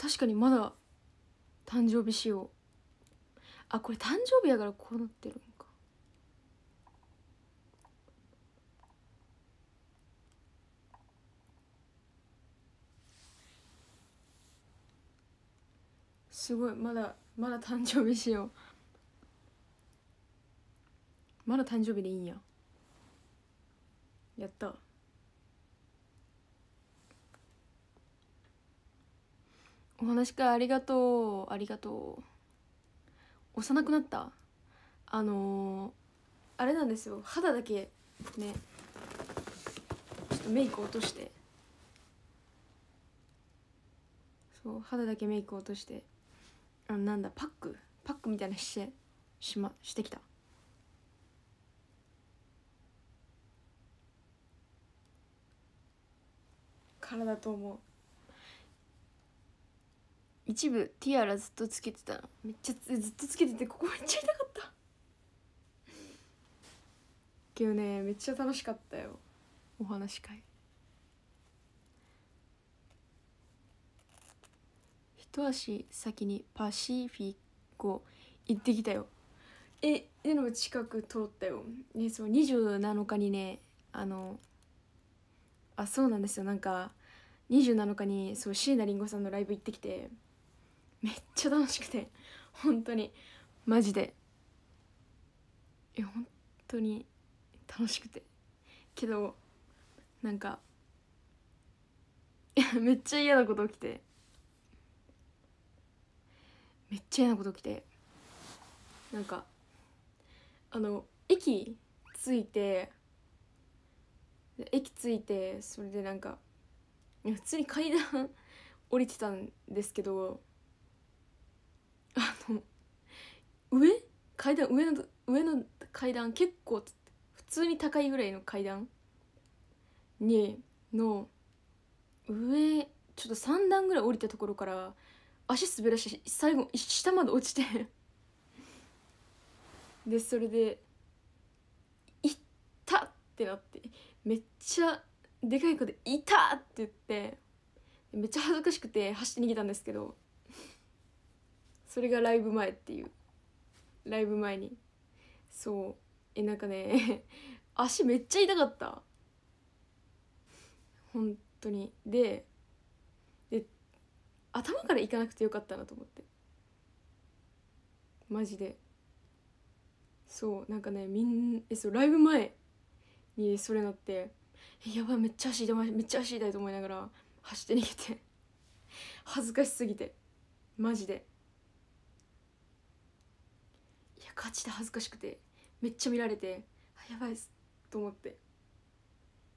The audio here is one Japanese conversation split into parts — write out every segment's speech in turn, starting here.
確かにまだ誕生日仕様あこれ誕生日やからこうなってるんかすごいまだまだ誕生日仕様まだ誕生日でいいんややったお話会ありがとうありがとう幼くなったあのー、あれなんですよ肌だけねちょっとメイク落としてそう肌だけメイク落としてあなんだパックパックみたいなしてし,、ま、してきたからだと思う一部ティアラずっとつけてたのめっちゃずっとつけててここめっちゃ痛かったけどねめっちゃ楽しかったよお話会一足先にパシフィコ行ってきたよえでの近く通ったよ、ね、そう27日にねあのあそうなんですよなんか27日にそう椎名林檎さんのライブ行ってきてめっちゃ楽しくて本当にマジでいや本当に楽しくてけどなんかいやめっちゃ嫌なこと起きてめっちゃ嫌なこと起きてなんかあの駅着いて駅着いてそれでなんか普通に階段 降りてたんですけどあの上階段上の上の階段結構普通に高いぐらいの階段にの上ちょっと3段ぐらい降りたところから足滑らして最後下まで落ちてでそれで「いった!」ってなってめっちゃでかい声で「いた!」って言ってめっちゃ恥ずかしくて走って逃げたんですけどそれがライブ前っていうライブ前にそうえなんかね 足めっちゃ痛かった本当にでで頭からいかなくてよかったなと思ってマジでそうなんかねみんえそうライブ前にそれなってやばいめっちゃ足痛いめっちゃ足痛いと思いながら走って逃げて恥ずかしすぎてマジでガチで恥ずかしくてめっちゃ見られてあやばいっすと思って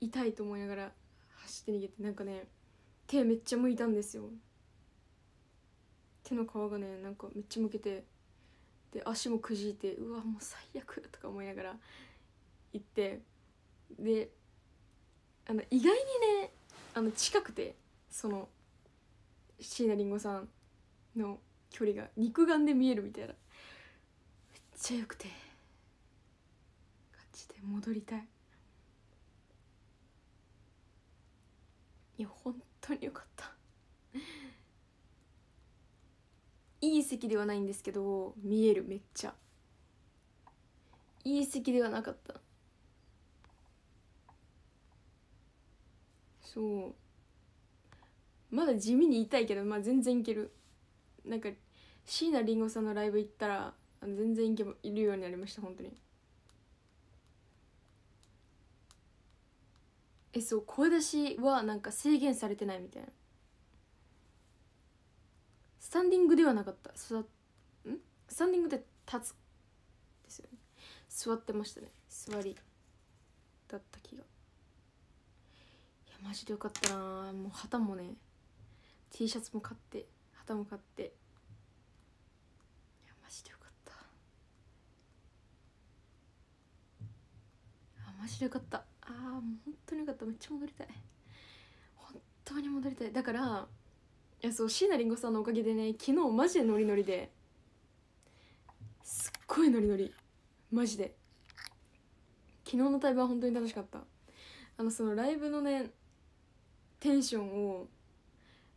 痛いと思いながら走って逃げてなんかね手めっちゃ向いたんですよ手の皮がねなんかめっちゃ向けてで足もくじいてうわもう最悪とか思いながら行ってであの意外にねあの近くてその椎名林檎さんの距離が肉眼で見えるみたいなちゃくてガチで戻りたいいや本当によかったいい席ではないんですけど見えるめっちゃいい席ではなかったそうまだ地味に痛いけどまあ全然いけるなんか椎名林檎さんのライブ行ったら全然いけいるようになりました本当にえそう声出しはなんか制限されてないみたいなスタンディングではなかった座んスタンディングで立つですよね座ってましたね座りだった気がいやマジでよかったなもう旗もね T シャツも買って旗も買ってマジでよかったああもう本当によかっためっちゃ戻りたい本当に戻りたいだからいやそう椎名林檎さんのおかげでね昨日マジでノリノリですっごいノリノリマジで昨日の対バは本当に楽しかったあのそのライブのねテンションを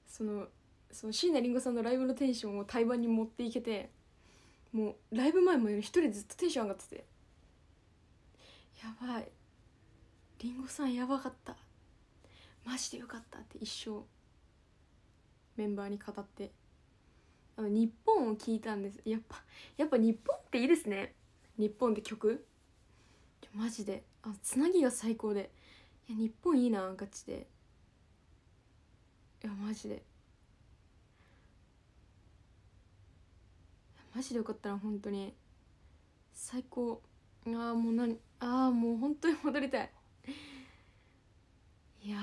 そのそ椎名林檎さんのライブのテンションを対バンに持っていけてもうライブ前も一人ずっとテンション上がっててやばいりんごさんやばかったマジでよかったって一生メンバーに語ってあの日本を聞いたんですやっぱやっぱ日本っていいですね日本って曲マジであつなぎが最高でいや日本いいなガチでいやマジでマジでよかったな本当に最高ああもうなああもう本当に戻りたいいや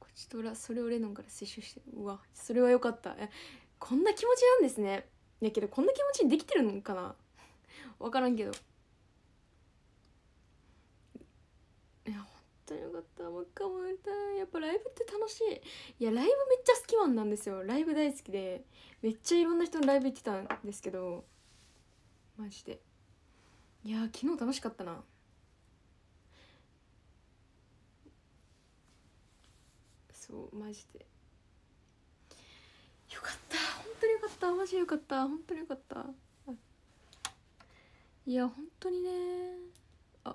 こっちとらそれをレノンから摂取してうわそれは良かったこんな気持ちなんですねやけどこんな気持ちにできてるのかな分 からんけどいや本当によかったもう一回もやりたいやっぱライブって楽しいいやライブめっちゃ好きマンなんですよライブ大好きでめっちゃいろんな人のライブ行ってたんですけどマジでいや昨日楽しかったなそうマジでよかった本当によかったマジでよかった本当によかったいや本当にねあ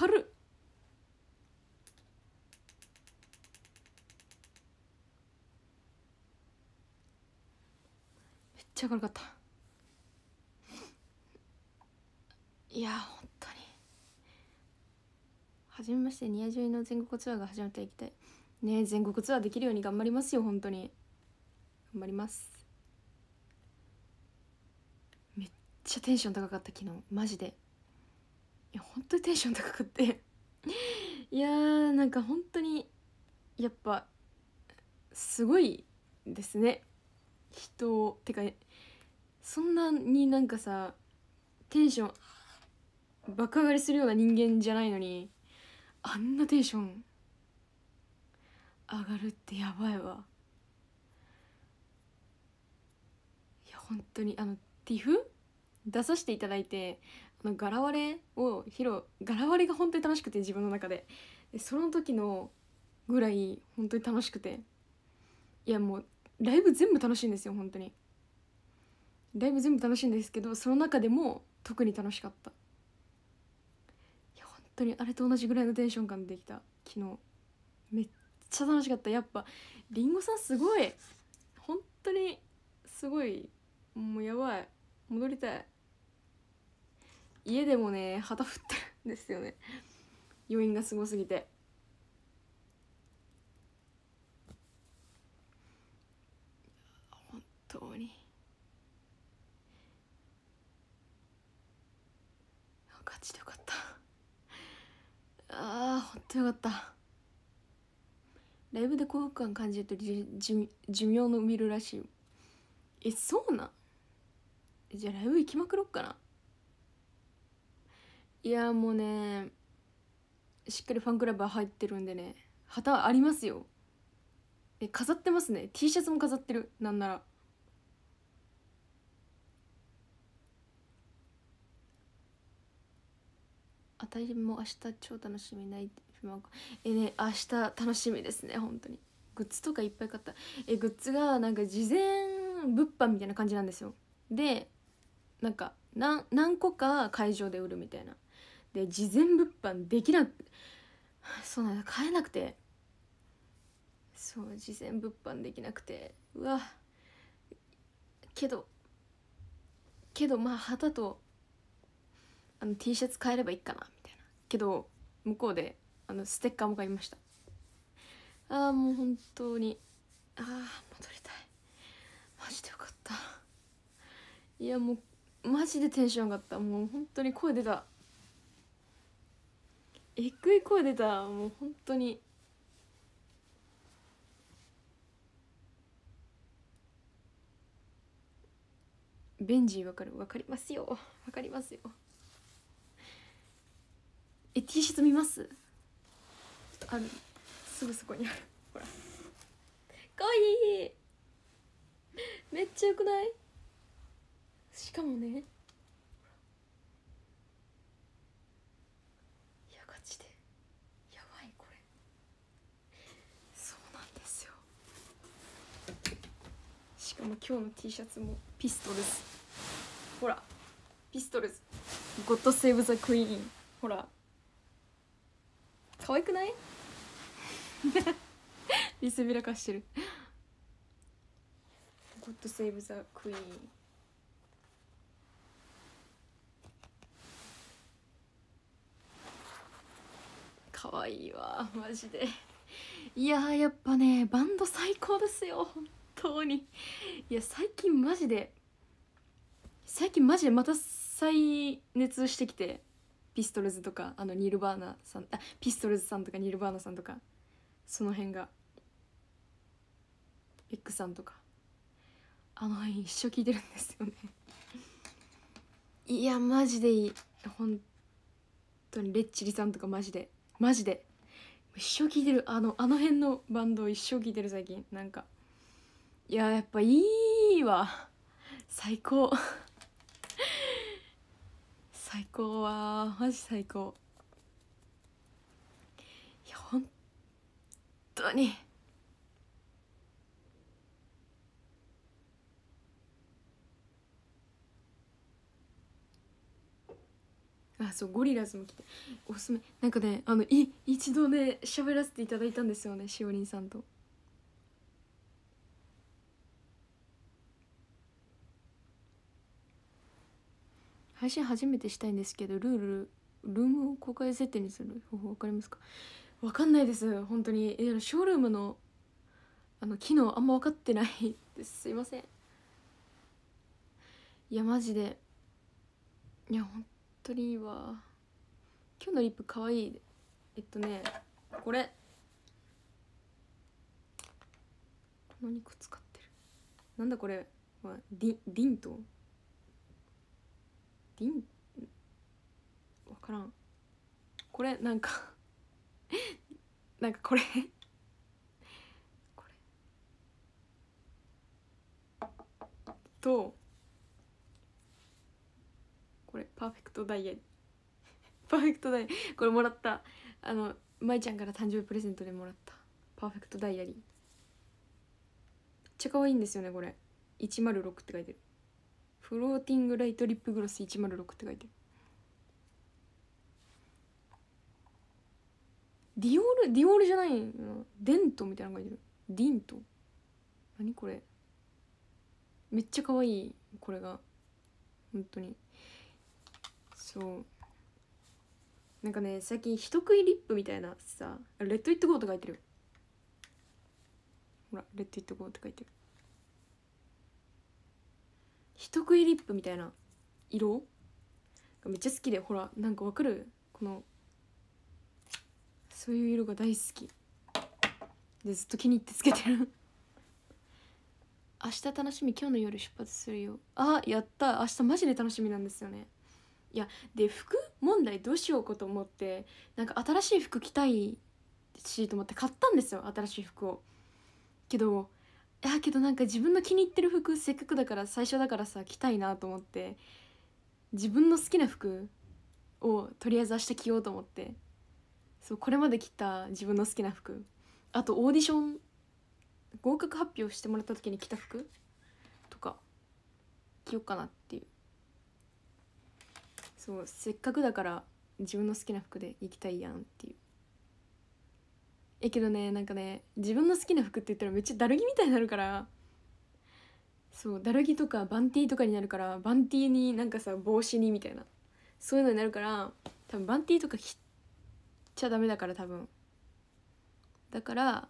明るめっちゃ明るかったいや本当に初めましてニアジョイの全国ツアーが始まっていきたいね全国ツアーできるように頑張りますよ本当に頑張りますめっちゃテンション高かった昨日マジでいや本当にテンション高くっていやーなんか本当にやっぱすごいですね人をてかそんなになんかさテンション爆上がりするような人間じゃないのにあんなテンション上がるってやばいわいや本当にあのティフ出させていただいてあの柄割れを披露柄割れが本当に楽しくて自分の中ででその時のぐらい本当に楽しくていやもうライブ全部楽しいんですよ本当にライブ全部楽しいんですけどその中でも特に楽しかったいや本当にあれと同じぐらいのテンション感でできた昨日めっちゃ楽しかったやっぱりんごさんすごい本当にすごいもうやばい戻りたい家でもね旗振ってるんですよね余韻がすごすぎて本当に勝ちでよかったああ本当よかったライブで幸福感感じるとじじ寿命の見るらしいえそうなじゃあライブ行きまくろっかないやもうねしっかりファンクラブ入ってるんでね旗ありますよえ飾ってますね T シャツも飾ってるなんならあたいも明日超楽しみないえね明日楽しみですね本当にグッズとかいっぱい買ったえグッズがなんか事前物販みたいな感じなんですよでなんか何何個か会場で売るみたいなで事前物販できなくそうなんだ買えなくてそう事前物販できなくてうわけどけどまあ旗とあの T シャツ買えればいいかなみたいなけど向こうであのステッカーも買いましたああもう本当にああ戻りたいマジでよかったいやもうマジでテンション上がったもう本当に声出たえっくい声出たもう本当にベンジーわかるわかりますよわかりますよえ T シャツ見ますあるすぐそこにあるほらかわいいめっちゃよくないしかもねしかも今日の T シャツもピストルズほらピストルズゴッドセーブ・ザ・クイーンほら可愛くない 見せびらかしてるゴッドセーブザクイーンかわいいわマジでいややっぱねバンド最高ですよ本当にいや最近マジで最近マジでまた再熱してきてピストルズとかあのニルバーナさんあピストルズさんとかニルバーナさんとかその辺がエックさんとかあの辺一生聞いてるんですよねいやマジでいい本当にレッチリさんとかマジでマジで一生聞いてるあのあの辺のバンドを一生聞いてる最近なんかいややっぱいいわ最高最高はマジ最高当に。あそうゴリラズも来ておすすめなんかねあのい一度ね喋らせていただいたんですよねしおりんさんと。配信初めてしたいんですけどルールルームを公開設定にする方法分かりますか分かんないです本当にえショールームのあの機能あんま分かってないですすいませんいやマジでいや本当にいいわ今日のリップかわいいえっとねこれこの肉使ってるなんだこれはディディントディン分からんこれなんかなんかこれこれとこれパーフェクトダイヤ パーフェクトダイヤこれもらったあの舞ちゃんから誕生日プレゼントでもらったパーフェクトダイアリーめっちゃ可愛いんですよねこれ106って書いてるフローティングライトリップグロス106って書いてるディオールディオールじゃないなデントみたいなの書いてるディント何これめっちゃ可愛いこれが本当にそうなんかね最近人食いリップみたいなさレッド・イット・ゴーって書いてるほらレッド・イット・ゴーって書いてる人食いリップみたいな色めっちゃ好きでほらなんかわかるこのそういう色が大好きでずっと気に入ってつけてる明日楽しみ今日の夜出発するよあやった明日マジで楽しみなんですよねいやで服問題どうしようかと思ってなんか新しい服着たいしと思って買ったんですよ新しい服をけどいやけどなんか自分の気に入ってる服せっかくだから最初だからさ着たいなと思って自分の好きな服をとりあえず明日着ようと思ってそうこれまで着た自分の好きな服あとオーディション合格発表してもらった時に着た服とか着ようかなっていうそうせっかくだから自分の好きな服で行きたいやんっていうえけどねなんかね自分の好きな服って言ったらめっちゃだるぎみたいになるからそうだるぎとかバンティーとかになるからバンティーになんかさ帽子にみたいなそういうのになるから多分バンティーとか着ちゃダメだから多分だから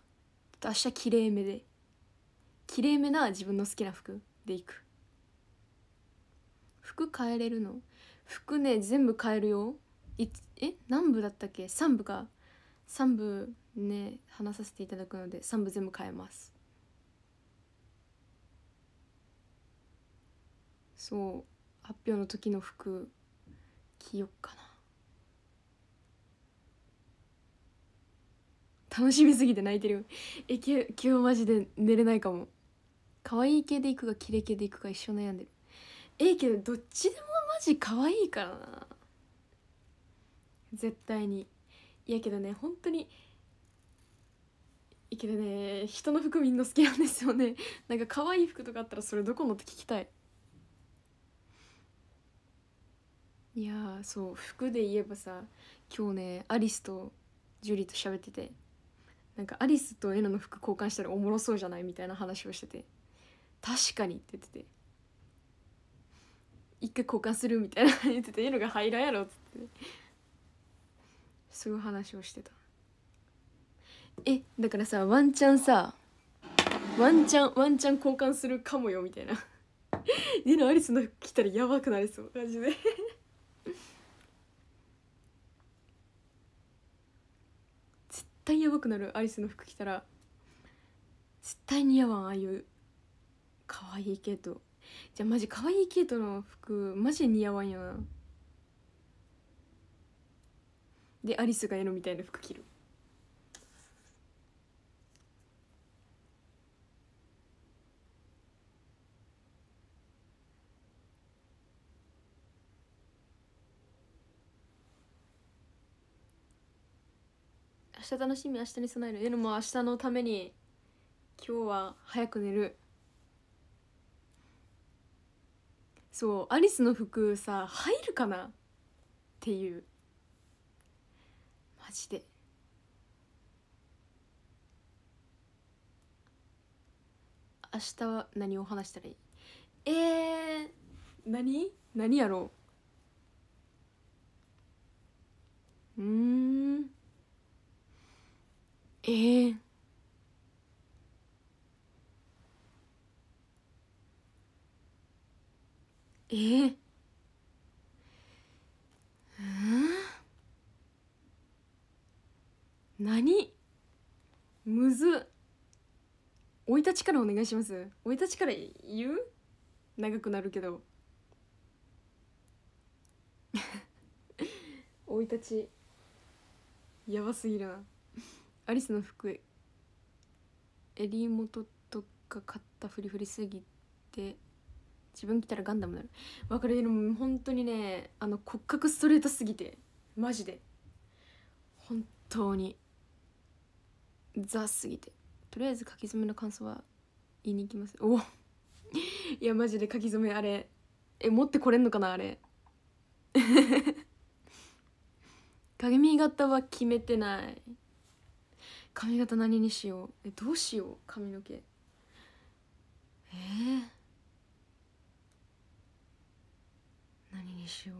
明日きれいめできれいめな自分の好きな服で行く服変えれるの服ね全部変えるよいえ何部だったっけ3部か3部ね話させていただくので3部全部変えますそう発表の時の服着よっかな楽しみすぎて泣いてるえ今日マジで寝れないかも可愛い系でいくかキレ系でいくか一緒悩んでるええけどどっちでもマジ可愛いからな絶対にいやけどね本当にいけどね人の服みんな好きなんですよね なんか可愛い服とかあったらそれどこのって聞きたいいやそう服で言えばさ今日ねアリスとジュリーと喋っててなんかアリスとエナの服交換したらおもろそうじゃないみたいな話をしてて確かにって言ってて一回交換するみたいな言っててエナが入らんやろっつってそういう話をしてたえだからさワンチャンさワンチャンワンチャン交換するかもよみたいなエナ アリスの服着たらやばくなりそうマジで対やばくなるアリスの服着たら絶対似合わんああいう可愛い系統じゃあマジ可愛い系統の服マジ似合わんよなでアリスがやるみたいな服着る日楽しみ明日に備えるでも明日のために今日は早く寝るそうアリスの服さ入るかなっていうマジで明日は何を話したらいいえー、何何やろううんえー、えー、うん何むず生い立ちからお願いします生い立ちから言う長くなるけど 生い立ちやばすぎるなアリスの服襟元とか買ったフリフリすぎて自分着たらガンダムになる分かるで本当にねあの骨格ストレートすぎてマジで本当にザすぎてとりあえず書き初めの感想は言いに行きますお いやマジで書き初めあれえ持ってこれんのかなあれ鏡 型は決めてない髪型何にしようえどうしよう髪の毛えー、何にしよう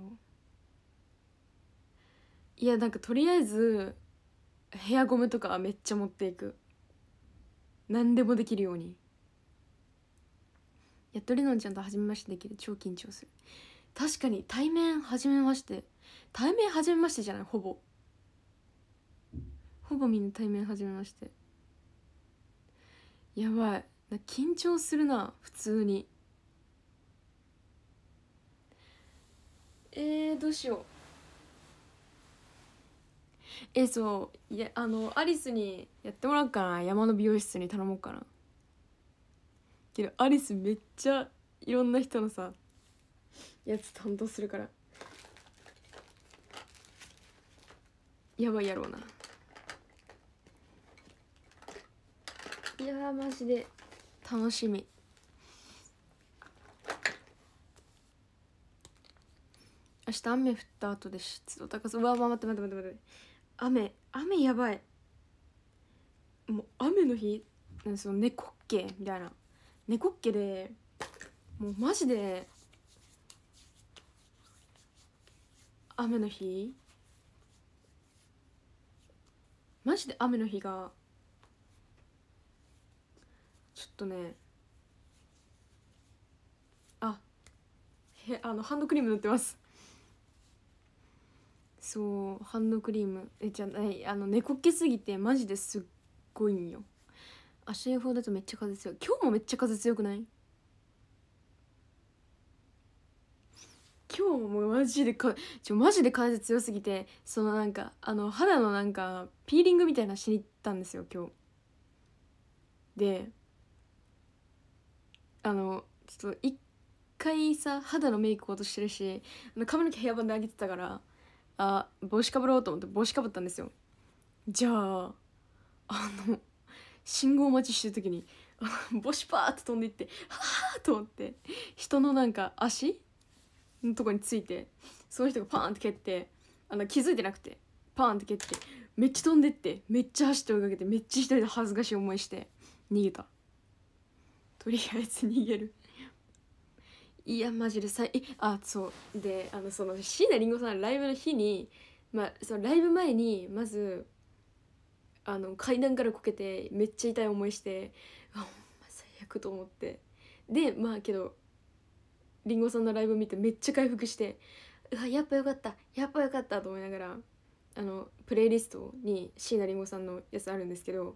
いやなんかとりあえずヘアゴムとかはめっちゃ持っていく何でもできるようにやっとりのんちゃんと初めましてできる超緊張する確かに対面初めまして対面初めましてじゃないほぼほぼみんな対面始めましてやばい緊張するな普通にえー、どうしようえー、そういやあのアリスにやってもらおうかな山の美容室に頼もうかなけどアリスめっちゃいろんな人のさやつ担当するからやばいやろうないやマジで楽しみ明日雨降った後で湿度高そうわ待って待って待って待って雨雨やばいもう雨の日なんですよ猫っけみたいな猫っけでもうマジで雨の日マジで雨の日がちょっとねあへあのハンドクリーム塗ってますそうハンドクリームえじゃないあの猫こけすぎてマジですっごいんよ明日予報だとめっちゃ風強い今日もめっちゃ風強くない今日もマジでかちょマジで風強すぎてそのなんかあの肌のなんかピーリングみたいなしに行ったんですよ今日であのちょっと一回さ肌のメイク落としてるしあの髪の毛ヘアバンで上げてたからあ帽子かぶろうと思って帽子かぶったんですよじゃああの信号待ちしてる時に 帽子パーって飛んでいってはあと思って人のなんか足のとこについてその人がパーンって蹴ってあの気づいてなくてパーンって蹴ってめっちゃ飛んでってめっちゃ走って追いかけてめっちゃ一人で恥ずかしい思いして逃げたとりあえず逃げるいやマジでさいあそうであのその椎名林檎さんライブの日にまあそのライブ前にまずあの階段からこけてめっちゃ痛い思いしてあほんま最悪と思ってでまあけどりんごさんのライブ見てめっちゃ回復してうわやっぱよかったやっぱよかったと思いながらあのプレイリストに椎名林檎さんのやつあるんですけど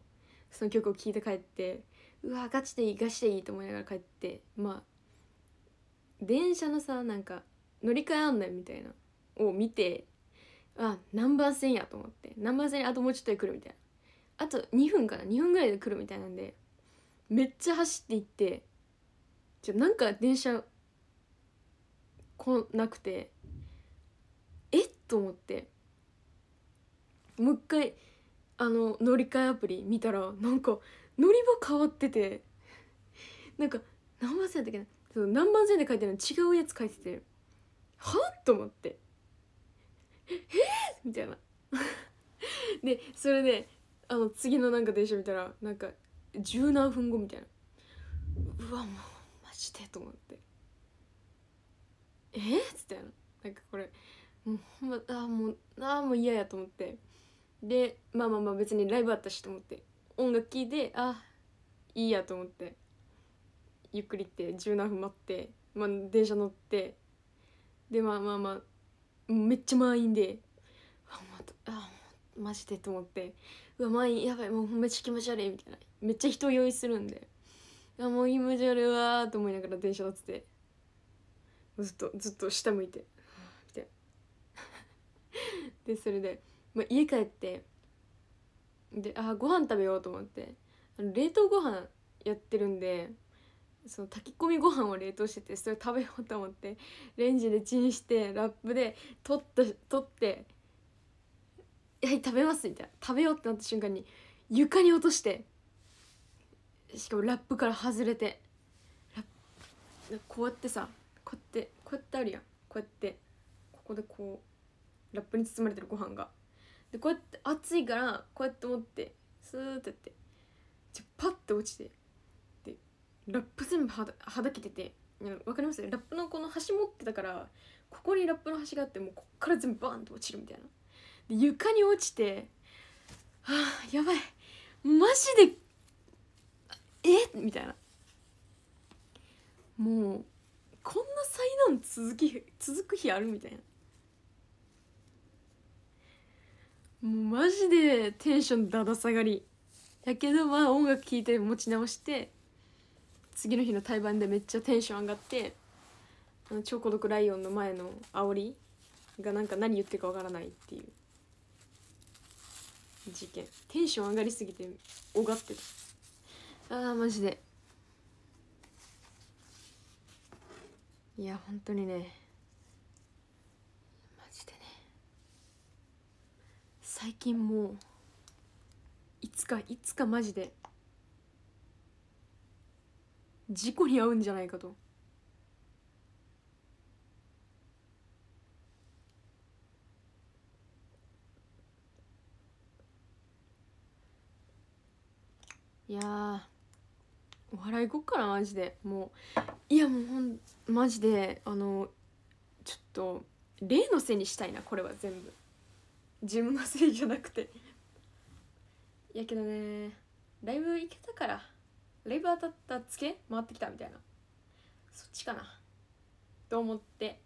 その曲を聴いて帰ってうわガチでいいガチでいいと思いながら帰ってまあ電車のさなんか乗り換え案内みたいなを見てあナンバー線やと思ってナンバー線にあともうちょっとで来るみたいなあと2分かな2分ぐらいで来るみたいなんでめっちゃ走っていってじゃなんか電車来なくてえっと思ってもう一回あの乗り換えアプリ見たらなんかノりも変わっててなんか何番線だっけなその何番線で書いてるの違うやつ書いててはっと思って「えー、みたいなでそれであの次のなんか電車見たらなんか十何分後みたいなうわもうマジでと思って「えっ?」ったよななんかこれもうほんまあもうあもう嫌やと思ってでまあまあまあ別にライブあったしと思って音楽聴いてあいいやと思ってゆっくり行って十何分待って、まあ、電車乗ってでまあまあまあめっちゃ満員であマジでと思ってうわ満員やばいもうめっちゃ気持ち悪いみたいなめっちゃ人用意するんであもう気持ち悪いわと思いながら電車乗っててずっとずっと下向いてみたいな。でそれで、まあ、家帰ってであご飯食べようと思って冷凍ご飯やってるんでその炊き込みご飯を冷凍しててそれ食べようと思ってレンジでチンしてラップで取った取って「はい食べます」みたいな食べようってなった瞬間に床に落としてしかもラップから外れてこうやってさこうやってこうやってあるやんこうやってここでこうラップに包まれてるご飯がでこうやって暑いからこうやって持ってスーッてやってじゃパッて落ちてでラップ全部はだはだけててわかりますラップのこの端持ってたからここにラップの端があってもうこっから全部バーンと落ちるみたいなで床に落ちてあやばいマジでえみたいなもうこんな災難続き続く日あるみたいなもうマジでテンションだだ下がりやけどまあ音楽聴いて持ち直して次の日の対バンでめっちゃテンション上がってあの超孤独ライオンの前の煽りがなんか何言ってるかわからないっていう事件テンション上がりすぎておがってたあマジでいや本当にね最近もういつかいつかマジで事故に遭うんじゃないかと。いやお笑い行こっかなマジでもういやもうほんマジであのちょっと例のせいにしたいなこれは全部自分のいじゃなくていやけどねライブ行けたからライブ当たったつけ回ってきたみたいなそっちかなと思って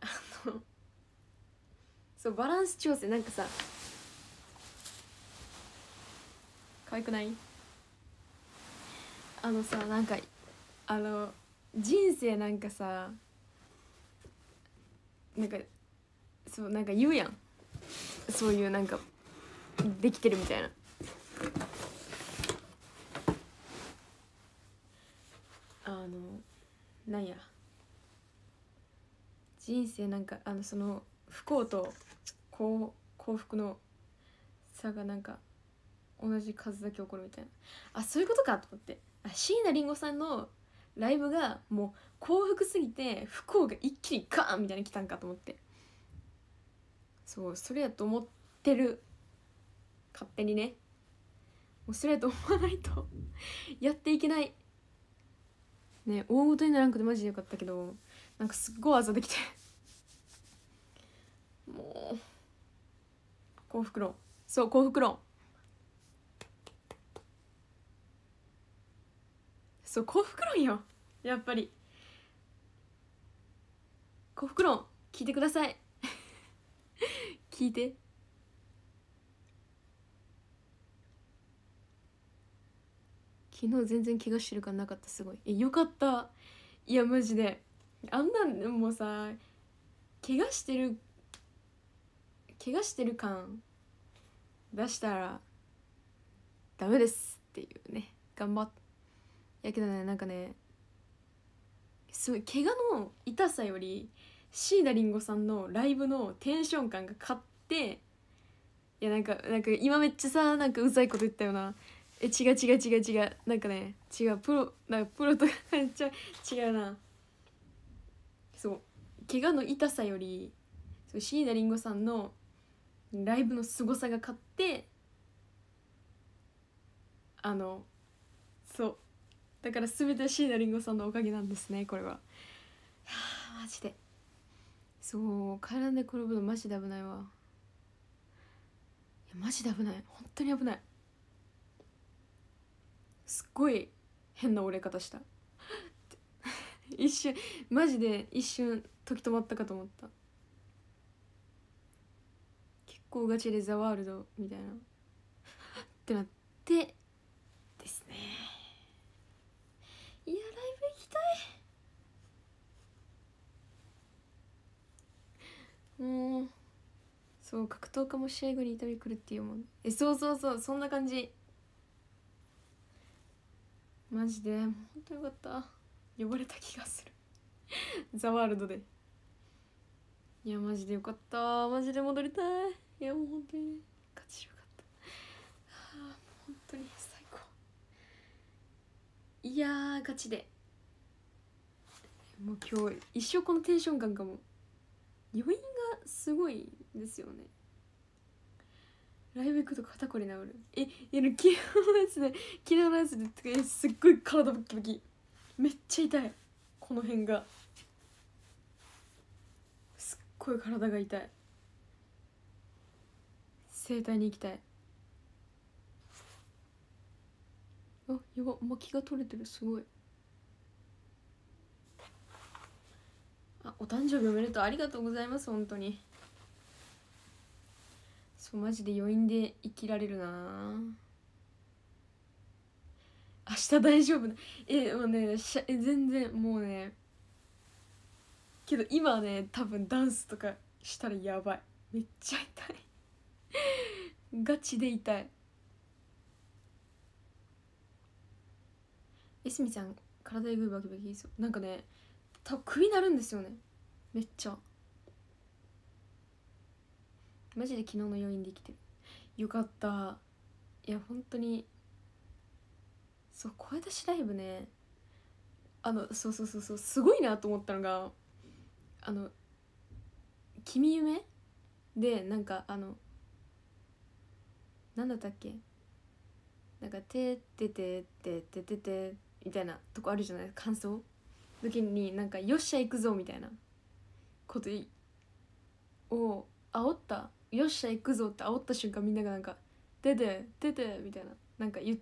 あのそうバランス調整なんかさ可愛くないあのさなんかあの人生なんかさなんかそうなんか言うやんそういうなんかできてるみたいな。あのなんや人生なんかあのその不幸と幸幸福の差がなんか同じ数だけ起こるみたいなあそういうことかと思ってあ椎名林檎さんのライブがもう幸福すぎて不幸が一気にガーンみたいに来たんかと思ってそうそれやと思ってる勝手にねもうそれやと思わないと やっていけないね大ごとにならんくてマジでよかったけどなんかすっごいあざできてもう幸福論そう幸福論そう幸福論よやっぱり幸福論聞いてください 聞いて昨日全然怪我してる感なかったすごいえよかったいやマジであんなんでもさ怪我してる怪我してる感出したらダメですっていうね頑張っやけどねなんかねすごい怪我の痛さより椎名林檎さんのライブのテンション感が勝っていやなんかなんか今めっちゃさなんかうざいこと言ったよなえ違う違う違う違うなんかね違うプロなんかプロとかめっちゃ違うなそう怪我の痛さよりそう椎名林檎さんのライブの凄さが勝ってあのそうだから全ては椎名林檎さんのおかげなんですねこれは。はあマジで。そう帰らんで転ぶのマジで危ないわいやマジで危ない本当に危ないすっごい変な折れ方した 一瞬マジで一瞬時止まったかと思った結構ガチでザワールドみたいなってなってですねいやライブ行きたいもうそう格闘家も試合後に痛みくるっていうもんえそうそうそうそんな感じマジで本当よかった呼ばれた気がする ザワールドでいやマジでよかったマジで戻りたいいやもう本当に勝ちよかったはあもう本当に最高いやー勝ちでもう今日一生このテンション感かも余韻がすごいですよねライブ行くと肩こり治るえいや昨日のやつで昨日のやつですっごい体ブキブキめっちゃ痛いこの辺がすっごい体が痛い整体に行きたいあやば巻きが取れてるすごいあお誕生日おめでとうありがとうございます本当にそうマジで余韻で生きられるな明日大丈夫えもうねしゃ全然もうねけど今ね多分ダンスとかしたらやばいめっちゃ痛いガチで痛いえすみちゃん体でグーバキバキいいそうなんかね多分首なるんですよねめっちゃマジで昨日の余韻で生きてるよかったいや本当にそう声出しライブねあのそうそうそうそうすごいなと思ったのがあの「君夢」でなんかあのなんだったっけなんか「てってててててて」みたいなとこあるじゃない感想時になんか「よっしゃ行くぞ」みたいなことを煽った「よっしゃ行くぞ」って煽った瞬間みんながなんか「出て出て」みたいななんか言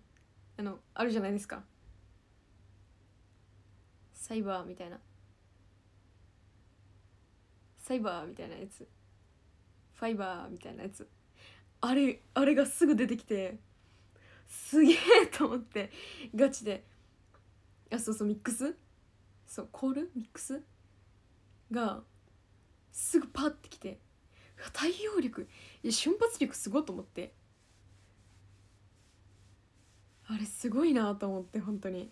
あのあるじゃないですかサイバーみたいなサイバーみたいなやつファイバーみたいなやつあれあれがすぐ出てきてすげえと思ってガチであそうそうミックスそうコールミックスがすぐパッてきて太陽力いや瞬発力すごいと思ってあれすごいなと思って本当に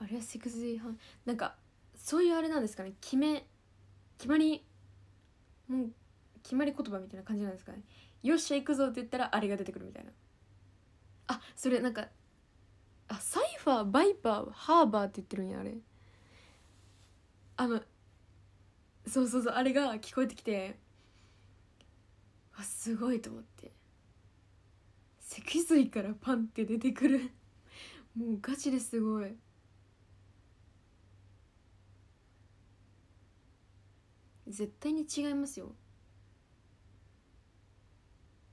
あれは6時半なんかそういうあれなんですかね決め決まりもう決まり言葉みたいな感じなんですかねよっしゃ行くぞって言ったらあれが出てくるみたいなあそれなんかファーバイパーハーバーって言ってるんやあれあのそうそうそうあれが聞こえてきてあすごいと思って脊髄からパンって出てくる もうガチですごい絶対に違いますよ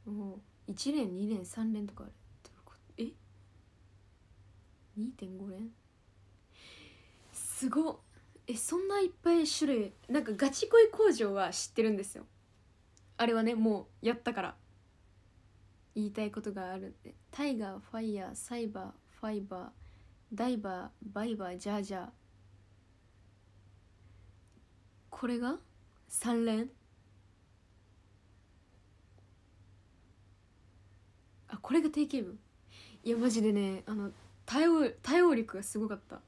もう1年2年3年とかある2.5連すごっえそんないっぱい種類なんかガチ恋工場は知ってるんですよあれはねもうやったから言いたいことがあるんでタイガーファイヤーサイバーファイバーダイバーバイバージャージャーこれが3連あこれが定型文いやマジでねあの対応対応力がすごかった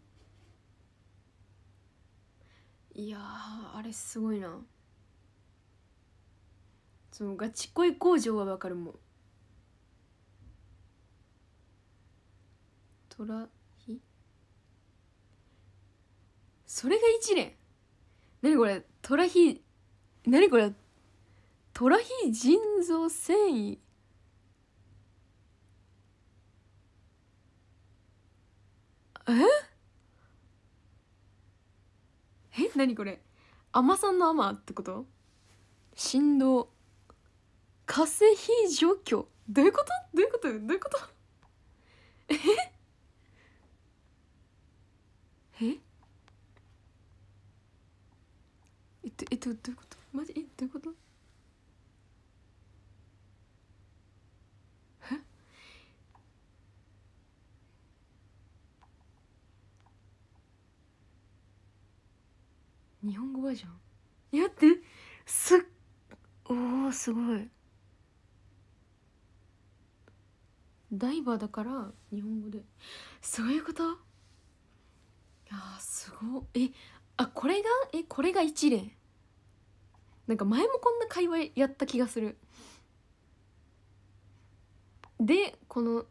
いやあれすごいなそのガチ恋工場はわかるもんトラヒそれが1年何これトラヒ何これトラヒ腎臓繊維え え何これ甘さんの甘ってこと振動化成非除去どういうことどういうことどういうことえええっとえっとどういうことマジえどういうこと日本語バージョンやってすっおおすごいダイバーだから日本語でそういうことあーすごえあこれがえこれが一例なんか前もこんな会話やった気がするでこの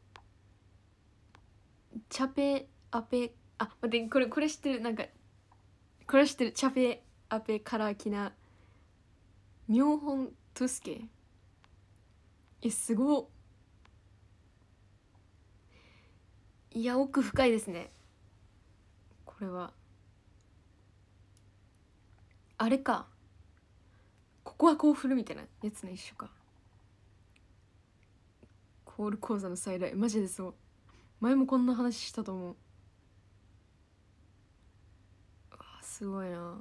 チャペアペあ待ってこれこれ知ってるなんか暮らしてるチャペアペからキナ妙本トゥスケえすごいや奥深いですねこれはあれかここはこう振るみたいなやつの一緒かコール講座の再来マジでそう前もこんな話したと思うすごいなもう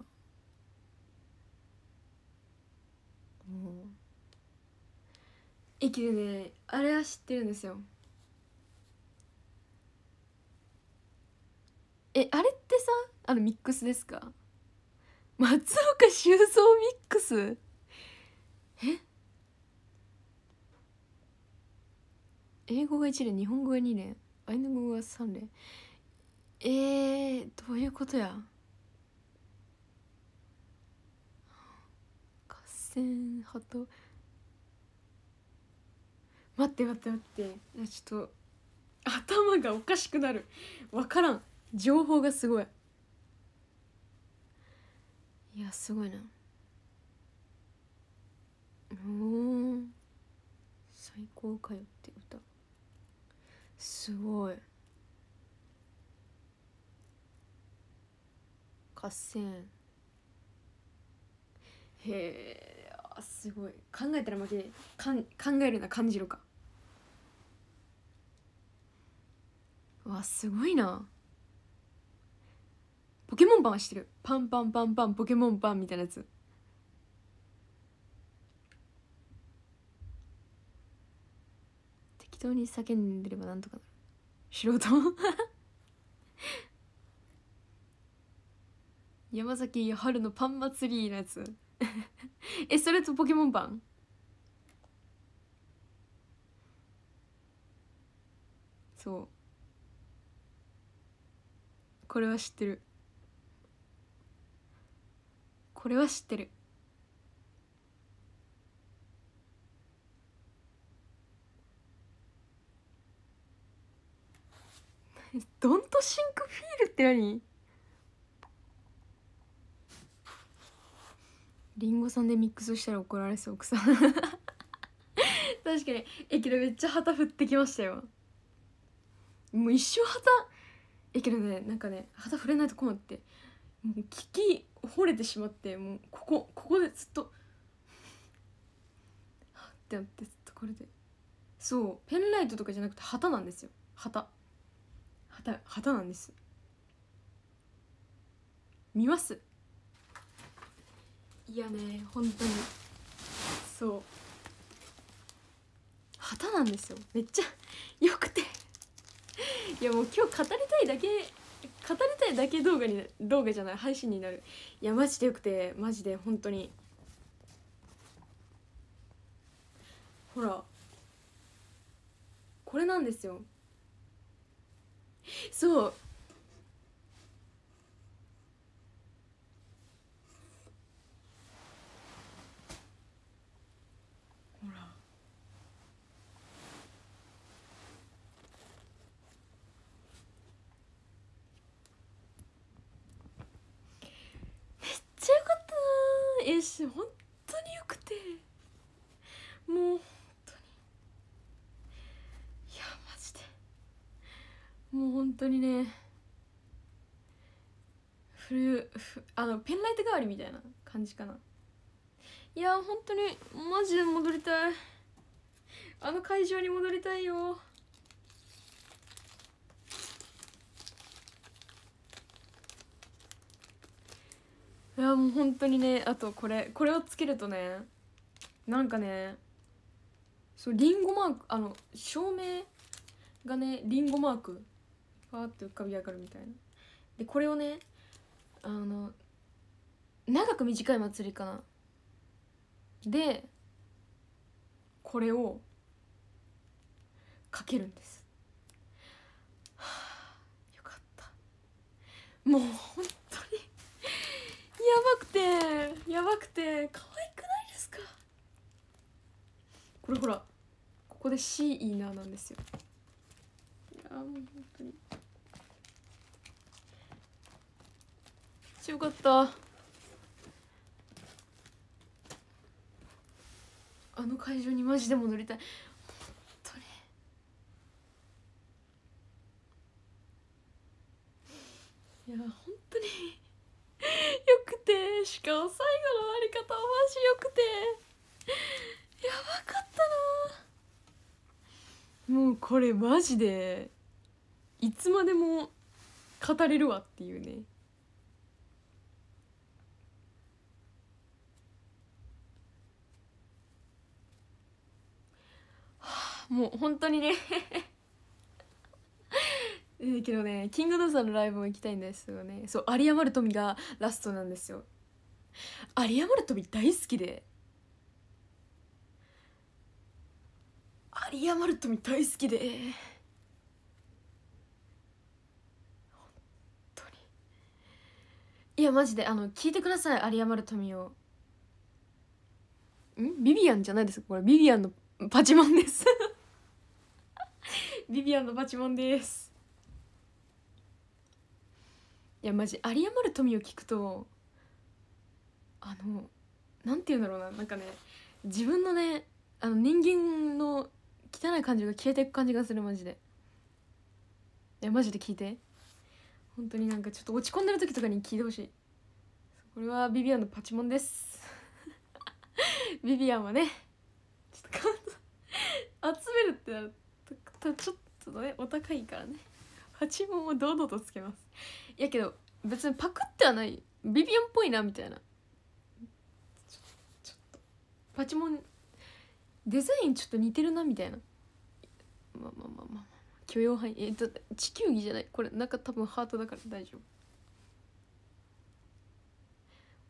生きるねあれは知ってるんですよえあれってさあのミックスですか松岡修造ミックスえ英語が1連日本語が2連アイヌ語が3連えー、どういうことや線ほど待って待って待ってちょっと頭がおかしくなる分からん情報がすごいいやすごいなお最高かよって歌すごい合戦へえすごい考えたら負け考えるな感じろかわすごいなポケモンパンはしてるパンパンパンパンポケモンパンみたいなやつ適当に叫んでればなんとかなる素人 山崎春のパン祭りのやつ えそれとポケモンパンそうこれは知ってるこれは知ってるドントシンクフィールって何りんごさんでミックスしたら怒られそう奥さん 確かにえけどめっちゃ旗振ってきましたよもう一生旗えけどねなんかね旗振れないと困ってもう聞き惚れてしまってもうここここでずっとってなってずっとこれでそうペンライトとかじゃなくて旗なんですよ旗旗旗なんです見ますいやね本当にそう旗なんですよめっちゃよ くていやもう今日語りたいだけ語りたいだけ動画に動画じゃない配信になるいやマジでよくてマジで本当にほらこれなんですよそう私本当によくてもう本当にいやマジでもう本当にねふるふあのペンライト代わりみたいな感じかないや本当にマジで戻りたいあの会場に戻りたいよいやもう本当にねあとこれこれをつけるとねなんかねそうリンゴマークあの照明がねリンゴマークパーって浮かび上がるみたいなでこれをねあの長く短い祭りかなでこれをかけるんです、はあ、よかったもうやばくてやばくて可愛くないですかこれほらここでシーイーナーなんですよいやもう本当によかったあの会場にマジでも乗りたい最後の終わり方まじよくてやばかったなもうこれマジでいつまでも語れるわっていうねもう本当にね けどねキングダーさんのライブも行きたいんですよねそう有り余る富がラストなんですよ有り余るとみ大好きで有り余るとみ大好きで本当にいやマジであの聞いてください有り余る富をんビビアンじゃないですこれビビアンのパチモンです ビビアンのパチモンですいやマジ有り余る富を聞くとあのなんて言うんだろうななんかね自分のねあの人間の汚い感じが消えていく感じがするマジでいやマジで聞いて本当になんかちょっと落ち込んでる時とかに聞いてほしいこれはビビアンのパチモンです ビビアンはねちょっと集めるってなるとちょっとねお高いからねパチモンを堂々とつけますやけど別にパクってはないビビアンっぽいなみたいなパチモンデザインちょっと似てるなみたいなまあまあまあまあまあ、許容範囲えっと地球儀じゃないこれなんか多分ハートだから大丈夫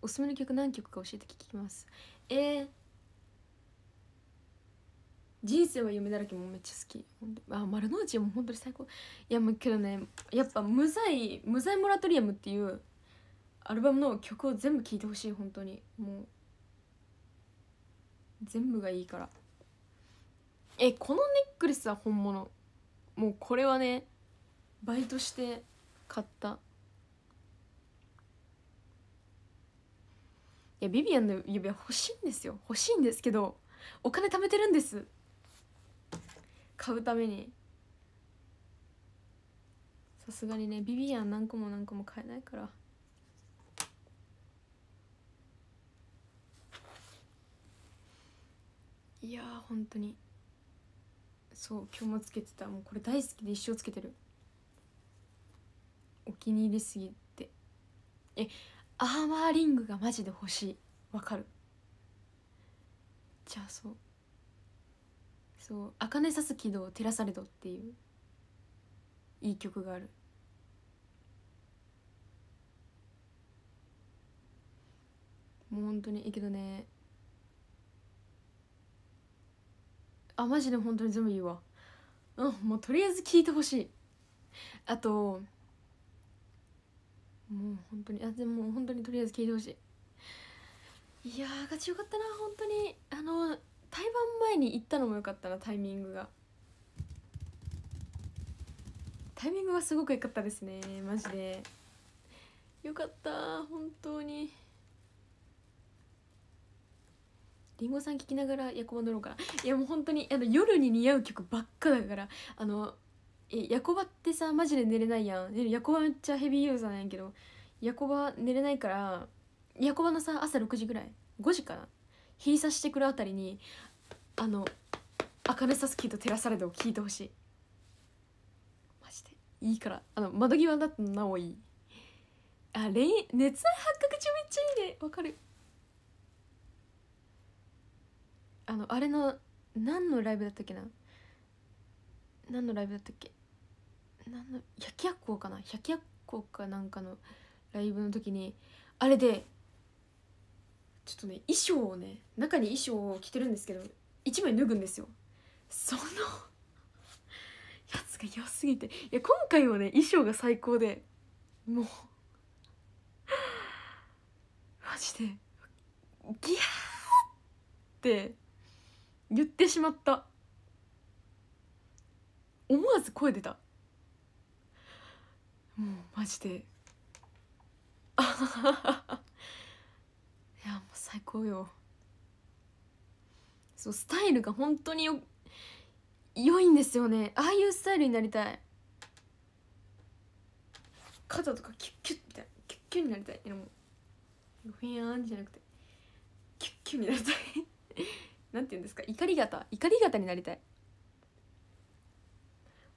おすすめの曲何曲か教えて聞きますえー、人生は夢だらけもめっちゃ好きあ丸の内も本当に最高いやもうけどねやっぱ無罪「無罪モラトリアム」っていうアルバムの曲を全部聴いてほしい本当にもう全部がいいからえこのネックレスは本物もうこれはねバイトして買ったいやビビアンの指輪欲しいんですよ欲しいんですけどお金貯めてるんです買うためにさすがにねビビアン何個も何個も買えないからいやー本当にそう今日もつけてたもうこれ大好きで一生つけてるお気に入りすぎてえアーマーリングがマジで欲しいわかるじゃあそうそう「茜さす軌道照らされど」っていういい曲があるもう本当にいいけどねあマジで本当に全部いいわうんもうとりあえず聞いてほしいあともう本当にあでも本当にとりあえず聞いてほしいいやーガチよかったな本当にあの対バン前に行ったのもよかったなタイミングがタイミングがすごく良かったですねマジでよかった本当に。りんごさん聞きながら夜行乗ろうかないやもう本当にあ夜に似合う曲ばっかだからあのえ夜行場ってさマジで寝れないやん夜行場めっちゃヘビーユーザーなんやけど夜行場寝れないから夜行場のさ朝6時ぐらい5時かな日差してくるあたりにあの「目サスキーと照らされど」を聴いてほしいマジでいいからあの窓際だとなおいいあ恋熱愛発覚中めっちゃいいねわかるあのあれの何のライブだったっけな何のライブだったっけ何の百鬼夜かな百鬼夜かなんかのライブの時にあれでちょっとね衣装をね中に衣装を着てるんですけど1枚脱ぐんですよそのやつが良すぎていや今回もね衣装が最高でもうマジでギャーって言ってしまった思わず声出たもうマジで いやもう最高よそうスタイルが本当によ良いんですよねああいうスタイルになりたい肩とかキュッキュッみたいなキュッキュッになりたいでもフィンアンじゃなくてキュッキュッになりたいんて言うんですか怒り方怒り方になりたい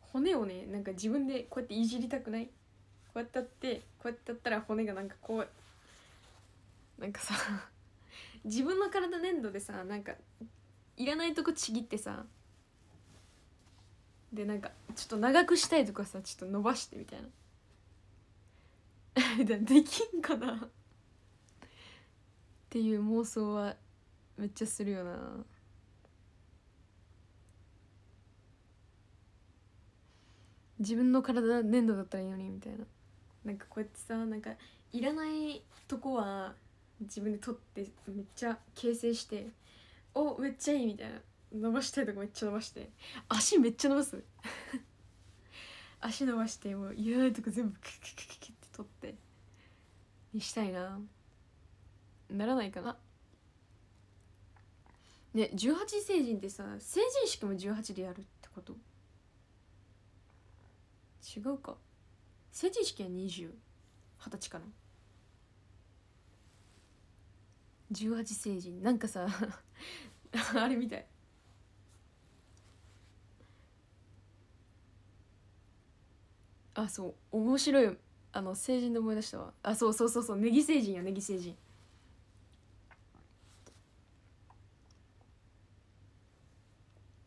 骨をねなんか自分でこうやっていじりたくないこうやってやってこうやってやったら骨がなんかこうなんかさ 自分の体粘土でさなんかいらないとこちぎってさでなんかちょっと長くしたいとかさちょっと伸ばしてみたいな できんかなっていう妄想はめっちゃするよな自分の体粘土だったらいいのにみたいななんかこうやってさなんかいらないとこは自分で取ってめっちゃ形成しておめっちゃいいみたいな伸ばしたいとこめっちゃ伸ばして足めっちゃ伸ばす 足伸ばしてもういらないとこ全部クククククって取ってにしたいなならないかなね18成人ってさ成人式も18でやるってこと違うか成人式は2020歳かな18成人なんかさ あれみたいあそう面白いあの成人で思い出したわあそうそうそうそうネギ成人やネギ成人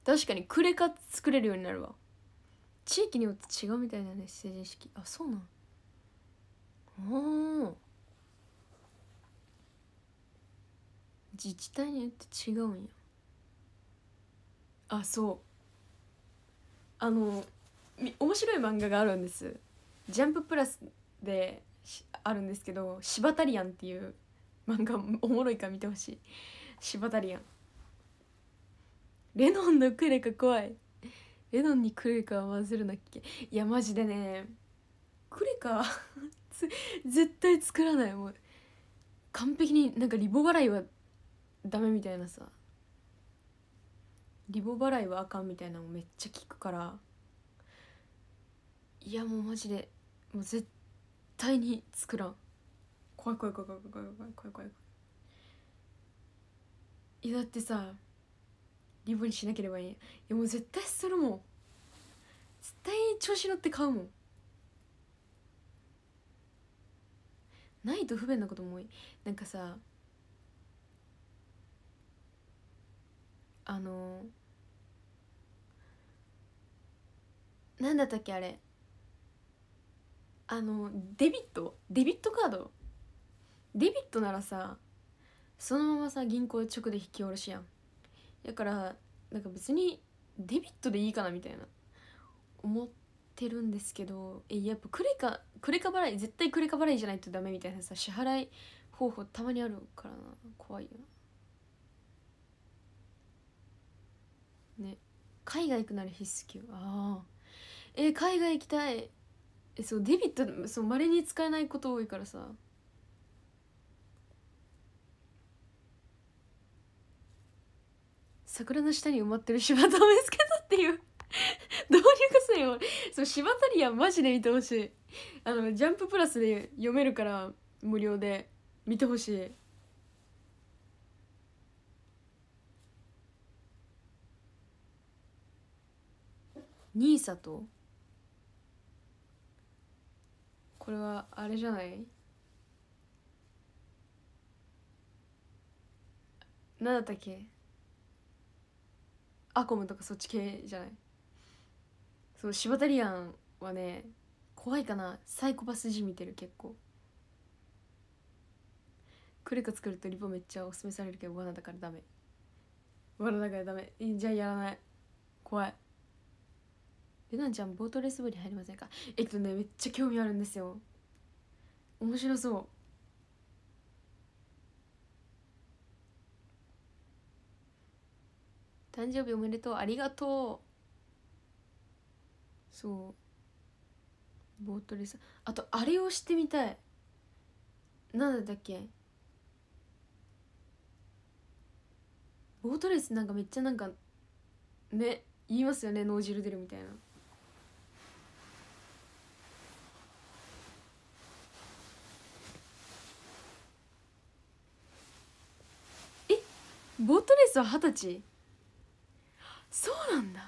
確かにクレカ作れるようになるわ地域によって違うみたいだね成人式あそうなんおん自治体によって違うんやあそうあの面白い漫画があるんです「ジャンププラスであるんですけど「シバタリアン」っていう漫画おもろいから見てほしいシバタリアンレノンのクレカ怖いレノンにクレカを混ぜるなっけいやマジでねクレカ 絶対作らないもう完璧になんかリボ払いはダメみたいなさリボ払いはあかんみたいなのめっちゃ聞くからいやもうマジでもう絶対に作らん怖い怖い怖い怖い怖い怖い怖い怖い怖いいやだってさリボにしなければいいいやもう絶対するもん絶対調子乗って買うもんないと不便なことも多いなんかさあのなんだったっけあれあのデビットデビットカードデビットならさそのままさ銀行直で引き下ろしやんだからなんか別にデビットでいいかなみたいな思ってるんですけどえやっぱクレカクレカ払い絶対クレカ払いじゃないとダメみたいなさ支払い方法たまにあるからな怖いよなね海外行くなら必須級ああえ海外行きたいえそうデビットそうまれに使えないこと多いからさ桜の下に埋まってる柴田を見つけたっていう どうにかせよそう柴田リアマジで見てほしいあのジャンププラスで読めるから無料で見てほしいニーサとこれはあれじゃない何だったっけアコムとかそっち系じゃないそうシバタリアンはね怖いかなサイコパスじみてる結構クレカ作るとリボめっちゃおすすめされるけど罠だからダメ罠だからダメじゃあやらない怖いルナちゃんボートレース部に入りませんかえっとねめっちゃ興味あるんですよ面白そう誕生日おめでとうありがとうそうボートレースあとあれをしてみたいなんだっけボートレースなんかめっちゃなんかね言いますよね脳汁出るみたいなえボートレースは二十歳そうなんだ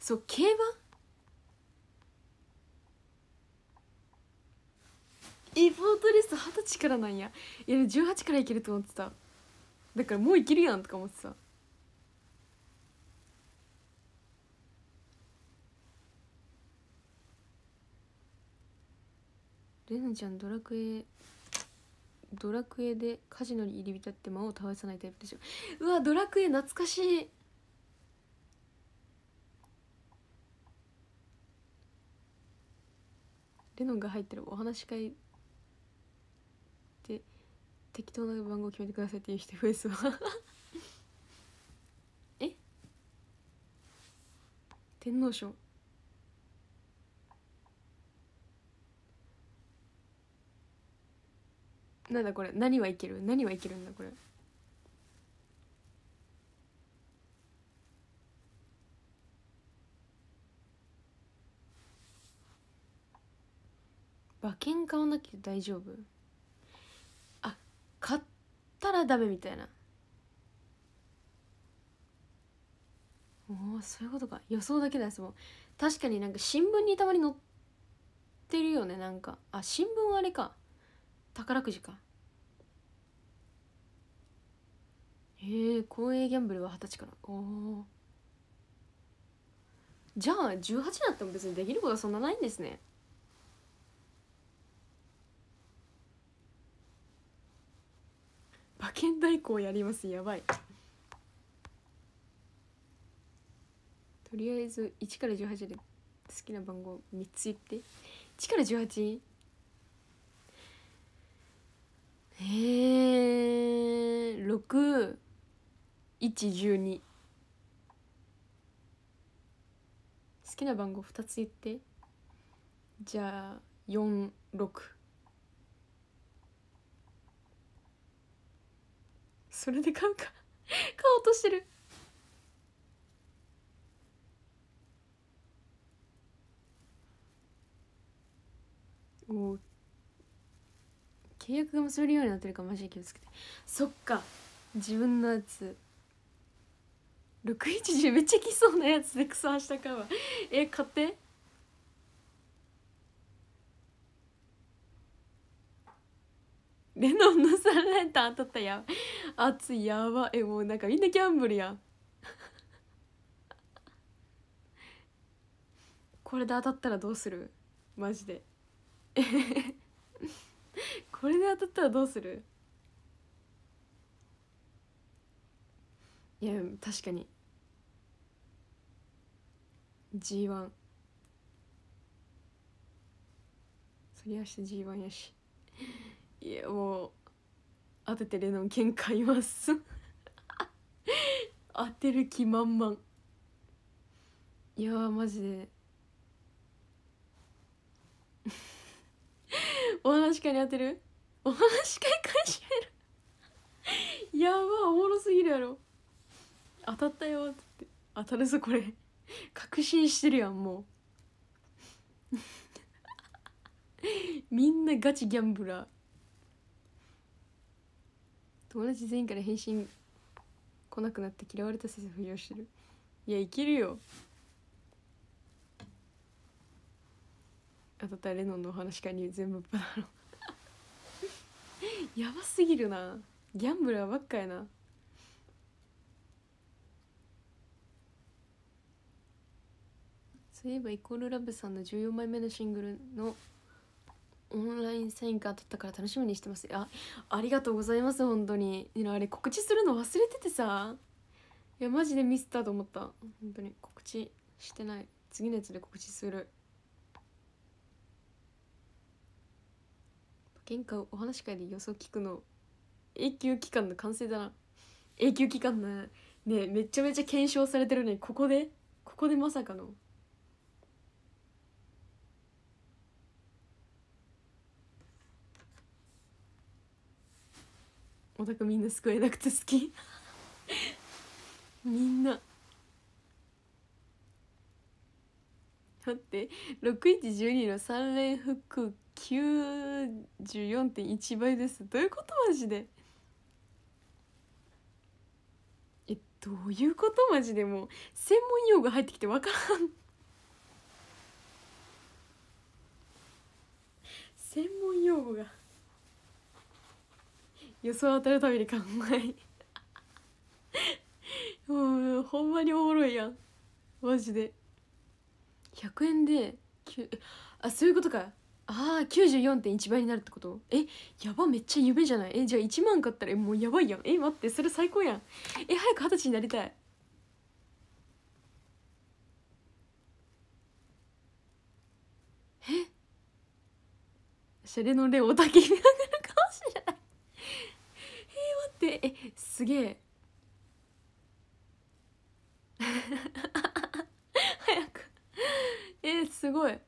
そう競馬えポートレス二十歳からなんやいや18からいけると思ってただからもういけるやんとか思ってたレナちゃんドラクエドラクエでカジノに入り浸って魔王を倒さないタイプでしょうわドラクエ懐かしいレノンが入ってるお話し会で適当な番号決めてくださいっていう人増えそう え天皇賞なんだこれ何はいける何はいけるんだこれ馬券買わなきゃ大丈夫あ買ったらダメみたいなおおそういうことか予想だけですもも確かになんか新聞にたまに載ってるよねなんかあ新聞あれか宝くじかへえ公営ギャンブルは二十歳からおおじゃあ18になっても別にできることはそんなないんですね馬券代行やりますやばいとりあえず1から18で好きな番号3つ言って1から 18? えー、6 112好きな番号2つ言ってじゃあ46それで買うか買おうとしてるお契約が結べるようになってるからマジで気をつけてそっか自分のやつ610めっちゃ来そうなやつでクソ明日買うわえ買ってレノンのライ単当たったや熱いやばえもうなんかみんなギャンブルやんこれで当たったらどうするマジで これで当たったらどうするいや確かに G1 そりゃして G1 やしもう当ててるの限います 当てる気満々いやマジで お話会に当てるお話会会社やるやばおもろすぎるやろ当たったよって当たるぞこれ確信してるやんもう みんなガチギャンブラー友達全員から返信来なくなって嫌われたせ生不良してるいやいけるよあたたレノンのお話かに全部バっ やばすぎるなギャンブラーばっかやなそういえばイコールラブさんの14枚目のシングルのオンラインサイン会当ったから楽しみにしてますあありがとうございます本当にいやあれ告知するの忘れててさいやマジでミスったと思った本当に告知してない次のやつで告知する喧嘩お話会で予想聞くの永久期間の完成だな永久期間のねめちゃめちゃ検証されてるのにここでここでまさかのオタクみんな救えなくて好き みんなだって6112の3連フ94.1倍ですどういうことマジでえどういうことマジでもう専門用語入ってきて分からん専門用語が予想当たるたびに考え もうほんまにおもろいやんマジで100円であそういうことかああ94.1倍になるってことえやばめっちゃ夢じゃないえじゃあ1万買ったらもうやばいやんえ待ってそれ最高やんえ早く二十歳になりたいえシャレのレオタキでえすげえ 早くえすごい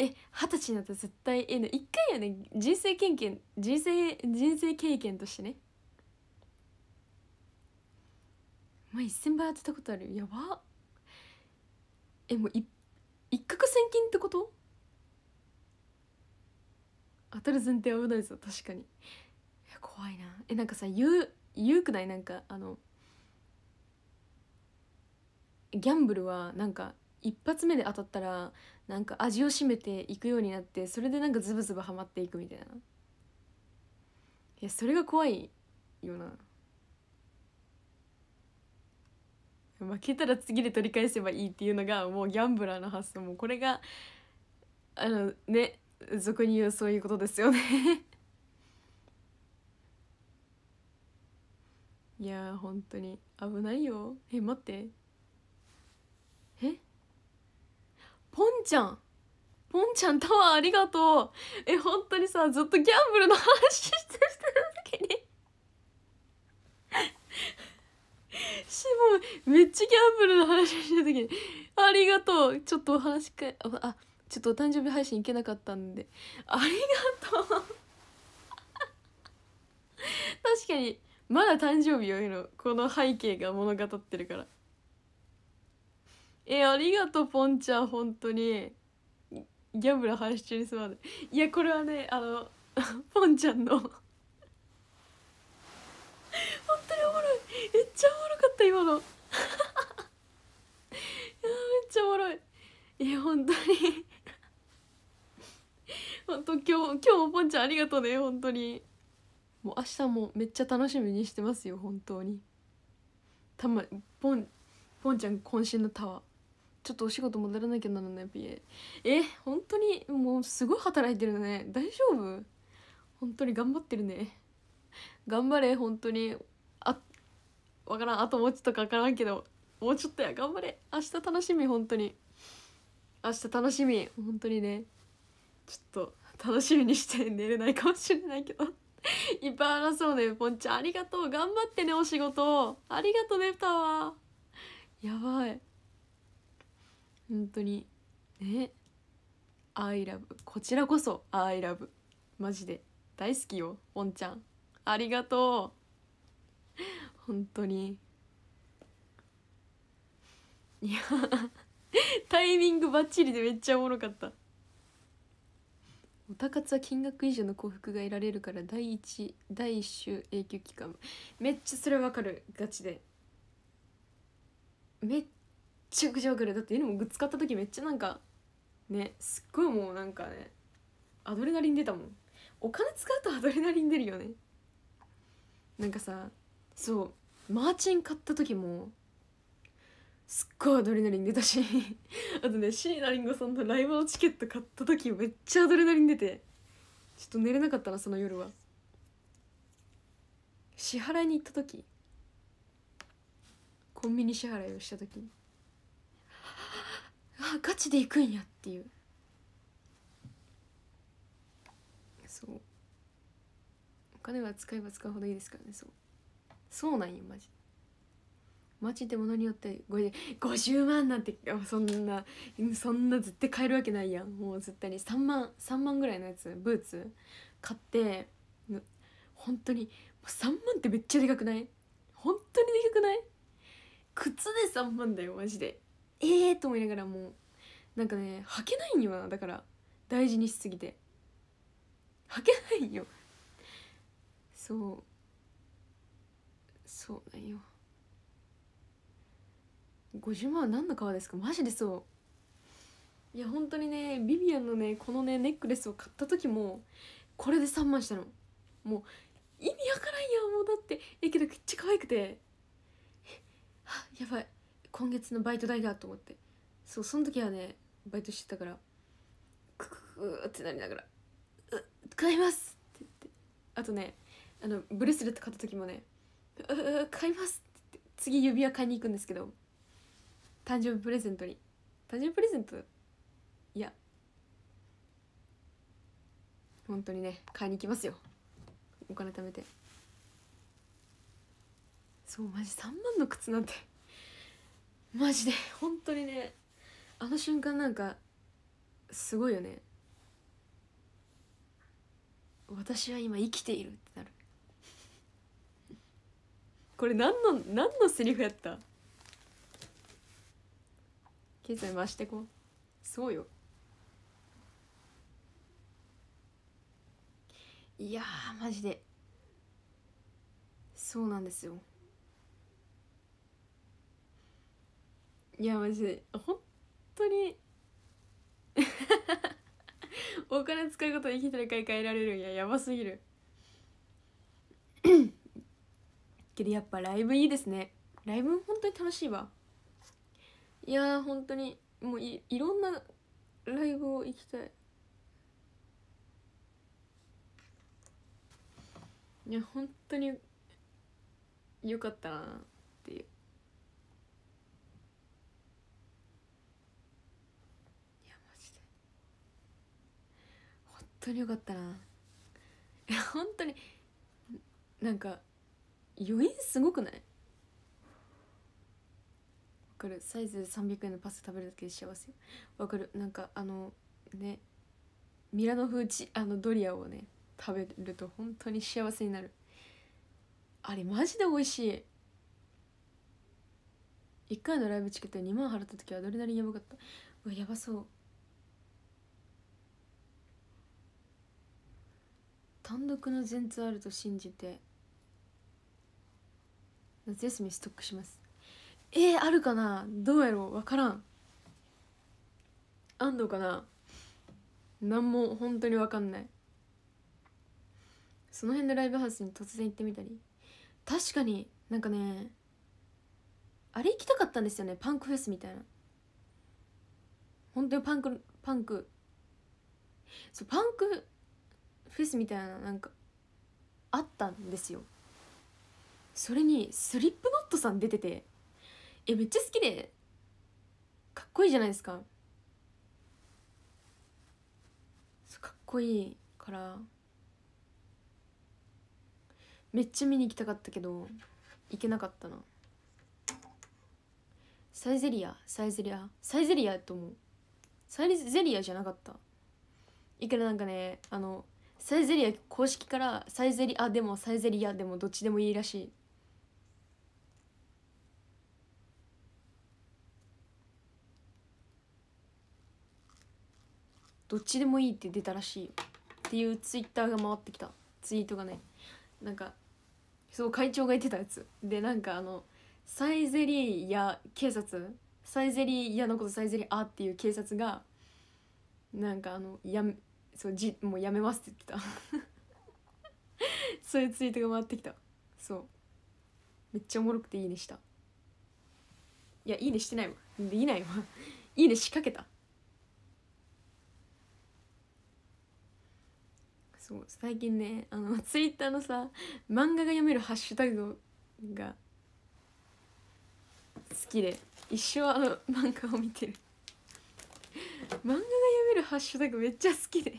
え二十歳になったら絶対え一回やね人生経験人生人生経験としてね前1,000倍当てたことあるやばえもうい一攫千金ってこと当たる前提は危ないぞ確かに怖いなえなんかさ言う言うくないなんかあのギャンブルはなんか一発目で当たったらなんか味を占めていくようになってそれでなんかズブズブハマっていくみたいないやそれが怖いよな負けたら次で取り返せばいいっていうのがもうギャンブラーの発想もこれがあのね俗に言うそういうことですよねいやー本当に危ないよえ待ってえポンちゃんポンちゃんタワーありがとうえ本当にさずっとギャンブルの話してる時にしもめっちゃギャンブルの話してる時に「ありがとうちょっとお話かあちょっとお誕生日配信行けなかったんでありがとう確かにまだ誕生日よりのこの背景が物語ってるからえありがとうポンちゃん本当にギャブラ廃止中にすまないいやこれはねあの ポンちゃんの本当におもろいめっちゃおもろかった今のいやめっちゃおもろいいや本当に本当今日今日もポンちゃんありがとうね本当にもう明日もめっちゃ楽しみにしてますよ本当にたまポンポンちゃん渾身のタワーちょっとお仕事戻らなきゃならない PA え本当にもうすごい働いてるね大丈夫本当に頑張ってるね頑張れ本当にあわからんあともうちょっとか分からんけどもうちょっとや頑張れ明日楽しみ本当に明日楽しみ本当にねちょっと楽しみにして寝れないかもしれないけど いっぱいあらそうねぽんちゃんありがとう頑張ってねお仕事ありがとうねタワーやばい本当にねアイラブこちらこそアイラブマジで大好きよポんちゃんありがとう本当にいやタイミングばっちりでめっちゃおもろかったオタは金額以上の幸福が得られるから第一第一週永久期間めっちゃそれわかるガチでめっちゃくちゃわかるだってエルもグッズ買った時めっちゃなんかねすっごいもうなんかねアドレナリン出たもんお金使うとアドレナリン出るよねなんかさそうマーチン買った時もすっごいアドレナリン出たし あとね椎名林檎さんのライブのチケット買った時めっちゃアドレナリン出てちょっと寝れなかったなその夜は支払いに行った時コンビニ支払いをした時 あガチで行くんやっていうそうお金は使えば使うほどいいですからねそうそうなんよマジマーチものによって50万なんてそんなそんな絶対買えるわけないやんもう絶対に3万3万ぐらいのやつブーツ買って本当に3万ってめっちゃでかくない本当にでかくない靴で3万だよマジでええー、と思いながらもうなんかね履けないんよなだから大事にしすぎて履けないよそうそうなんよ50万何の革ですかマジでそういや本当にねビビアンのねこのねネックレスを買った時もこれで3万したのもう意味わからんやもうだってえけどめっちゃ可愛くてあやばい今月のバイト代だと思ってそうその時はねバイトしてたからクククってなりながら「う買います!」って言ってあとねあのブレスレット買った時もね「う買います!」って言って次指輪買いに行くんですけど誕生日プレゼントに誕生日プレゼントいや本当にね買いに行きますよお金貯めてそうマジ3万の靴なんてマジで本当にねあの瞬間なんかすごいよね私は今生きているってなるこれ何の何のセリフやった経済回してこうそうよいやマジでそうなんですよいやマジで本当に お金使うことに一人買い替えられるんややばすぎるけどやっぱライブいいですねライブ本当に楽しいわいや本当にもういいろんなライブを行きたいいや本当によかったなっていういやマジで本当によかったないや本当になんか余韻すごくないかるサイズ300円のパスタ食べるだけで幸せわかるなんかあのねミラノ風チあのドリアをね食べると本当に幸せになるあれマジで美味しい1回のライブチケット2万払った時はアドレナリンやばかったうわやばそう単独の全通あると信じて夏休みストックしますえー、あるかなどうやろう分からん安藤かな何も本当に分かんないその辺のライブハウスに突然行ってみたり確かになんかねあれ行きたかったんですよねパンクフェスみたいな本当にパンクパンクそうパンクフェスみたいななんかあったんですよそれにスリップノットさん出ててえめっちゃ好きでかっこいいじゃないですかかっこいいからめっちゃ見に行きたかったけど行けなかったなサイゼリアサイゼリアサイゼリアと思うサイゼリアじゃなかったいくらなんかねあのサイゼリア公式からサイゼリアでもサイゼリアでもどっちでもいいらしいどっちでもいいって出たらしいっていうツイッターが回ってきたツイートがねなんかそう会長が言ってたやつでなんかあのサイゼリヤ警察サイゼリヤのことサイゼリアっていう警察がなんかあのやめそうじもうやめますって言ってた そういうツイートが回ってきたそうめっちゃおもろくていいねしたいやいいねしてないわできないわいいね仕掛けたそう最近ねあの ツイッターのさ漫画が読めるハッシュタグが好きで一生あの 漫画を見てる漫画が読めるハッシュタグめっちゃ好きで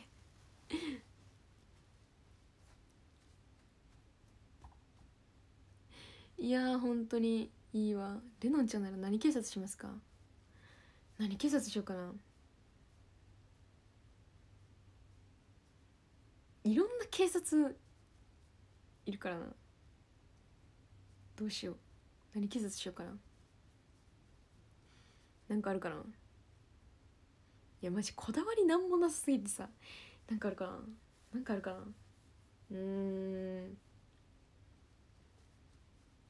いやー本当にいいわレノンちゃんなら何警察しますか何警察しようかないろんな警察いるからなどうしよう何警察しようかななんかあるかないやマジこだわりなんもなさすぎてさなんかあるかななんかあるかなうん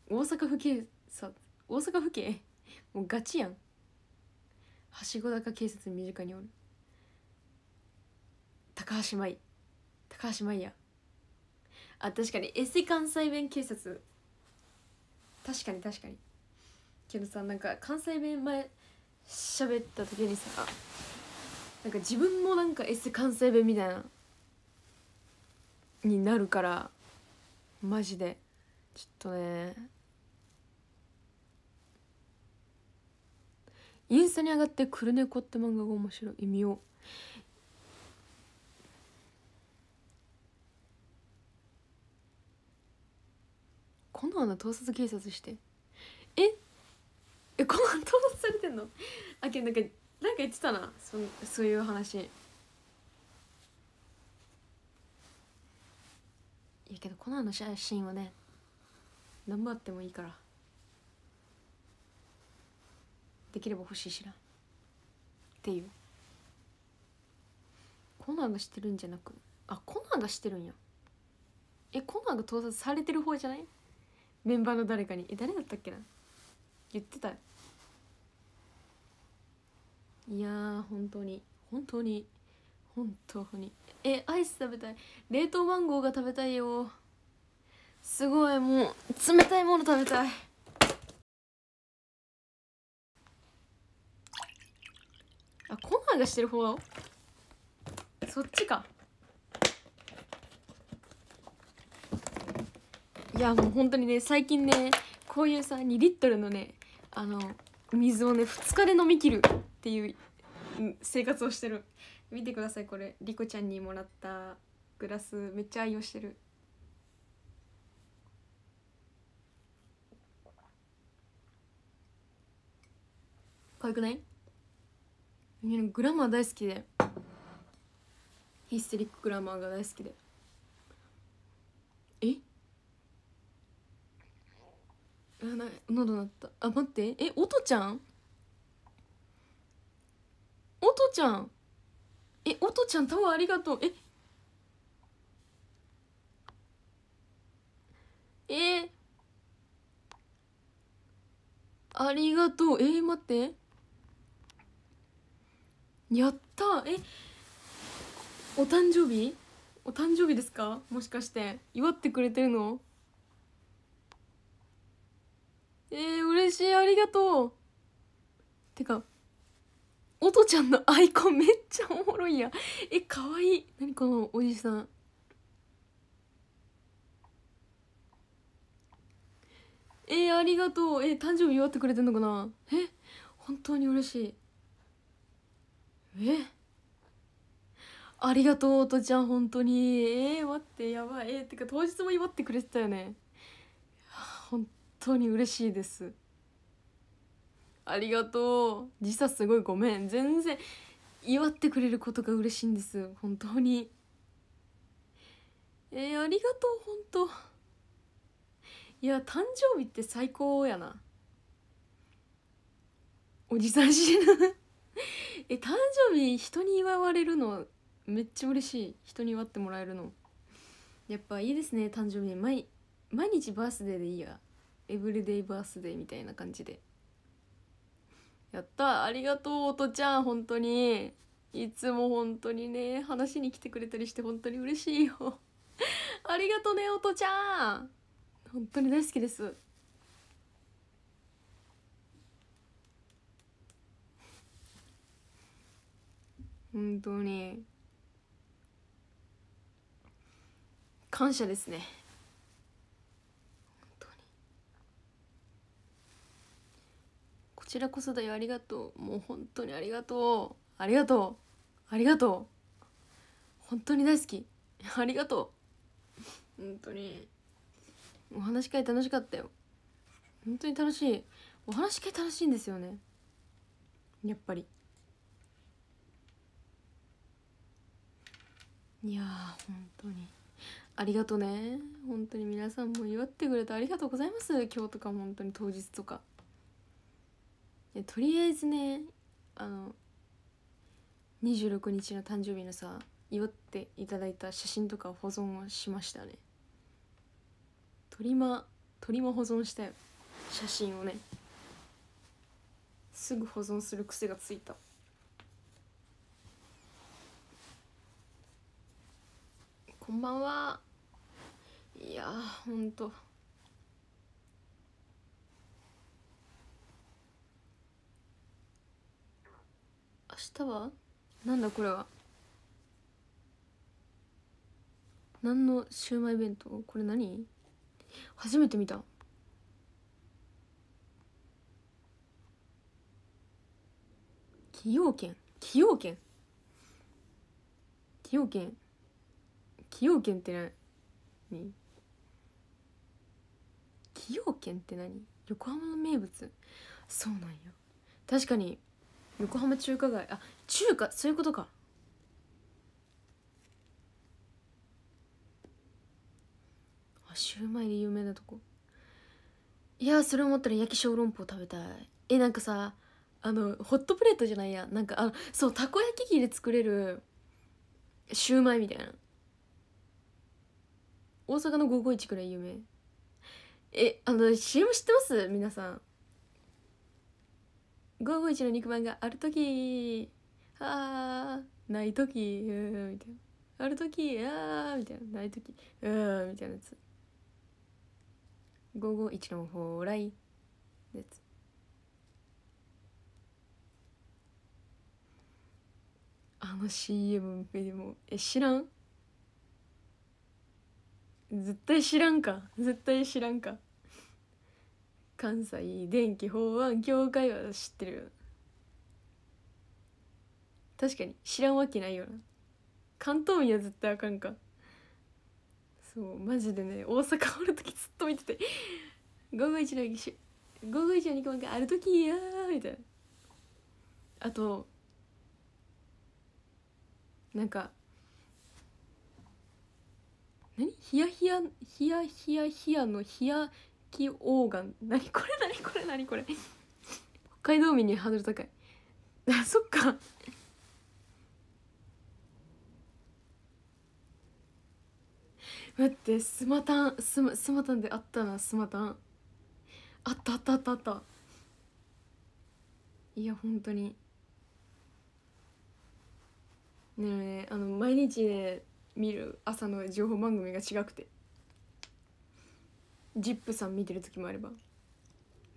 大阪府警さ大阪府警もうガチやんはしご高警察に身近におる高橋舞高橋いやあ確かにエセ関西弁警察確かに確かにけどさなんか関西弁前喋った時にさなんか自分もなんかセ関西弁みたいなになるからマジでちょっとねインスタに上がって「くる猫って漫画が面白い意味をコナンの盗撮警察してええコナン盗撮されてんのあけなんかなんか言ってたなそそういう話いやけどコナンの写真はね何もあってもいいからできれば欲しいしなっていうコナンがしてるんじゃなくあコナンがしてるんやえコナンが盗撮されてる方じゃないメンバーの誰かにえ誰だったっけな言ってたいや本当に本当に本当にえアイス食べたい冷凍マンゴーが食べたいよすごいもう冷たいもの食べたいあコナーがしてる方そっちかいやもう本当にね最近ねこういうさ2リットルのねあの水をね2日で飲みきるっていう生活をしてる見てくださいこれリコちゃんにもらったグラスめっちゃ愛用してる可愛くないグラマー大好きでヒステリックグラマーが大好きで。やない喉鳴ったあ待ってえおとちゃんおとちゃんえおとちゃんタワーありがとうええありがとうえー、待ってやったえお誕生日お誕生日ですかもしかして祝ってくれてるのえー、嬉しいありがとうてか音ちゃんのアイコンめっちゃおもろいやえかわいい何このおじさんえー、ありがとうえー、誕生日祝ってくれてんのかなえ本当に嬉しいえありがとう音ちゃん本当にえー、待ってやばいえー、てか当日も祝ってくれてたよね本当に嬉しいですありがとう時差すごいごめん全然祝ってくれることが嬉しいんです本当にえー、ありがとう本当いや誕生日って最高やなおじさん死ぬ え誕生日人に祝われるのめっちゃ嬉しい人に祝ってもらえるのやっぱいいですね誕生日毎毎日バースデーでいいやエブリデイバースデーみたいな感じでやったありがとうおとちゃん本当にいつも本当にね話に来てくれたりして本当に嬉しいよ ありがとねおとちゃん本当に大好きです本当に感謝ですねちらこそだよありがとうもう本当にありがとうありがとうありがとう本当に大好きありがとう本当にお話し会楽しかったよ本当に楽しいお話し会楽しいんですよねやっぱりいや本当にありがとうね本当に皆さんも祝ってくれてありがとうございます今日とかも本当に当日とかとりあえずねあの26日の誕生日のさ祝っていただいた写真とか保存をしましたねとりまとりま保存したよ写真をねすぐ保存する癖がついたこんばんはいやほんと。明日はなんだこれは何のシウマイ弁当これ何初めて見た崎陽軒崎陽軒崎陽軒崎陽軒って何崎陽軒って何横浜の名物そうなんや確かに横浜中華街あ中華そういうことかあシューマイで有名なとこいやそれ思ったら焼き小籠包食べたいえなんかさあのホットプレートじゃないやなんかあそうたこ焼き器で作れるシューマイみたいな大阪の551くらい有名えあの CM 知ってます皆さん五五一の肉まんがある時あーない時うーみたいなある時あーみたいなない時うーみたいなやつ551の蓬莱いやつあの CM でもえ知らん絶対知らんか絶対知らんか関西電気法案協会は知ってる確かに知らんわけないよな関東民は絶対あかんかそうマジでね大阪おる時ずっと見てて「午後一の義手午後一の肉まんがある時や」みたいなあとなんか何ヒヤヒヤヒヤヒヤヒヤのヒヤ器オーガン何これ何これ何これ北海道民にハードル高いあそっか待ってスマタンスマスマタンであったなスマタンあったあったあったあったいや本当にねえあの毎日ね見る朝の情報番組が違くてジップさん見てる時もあれば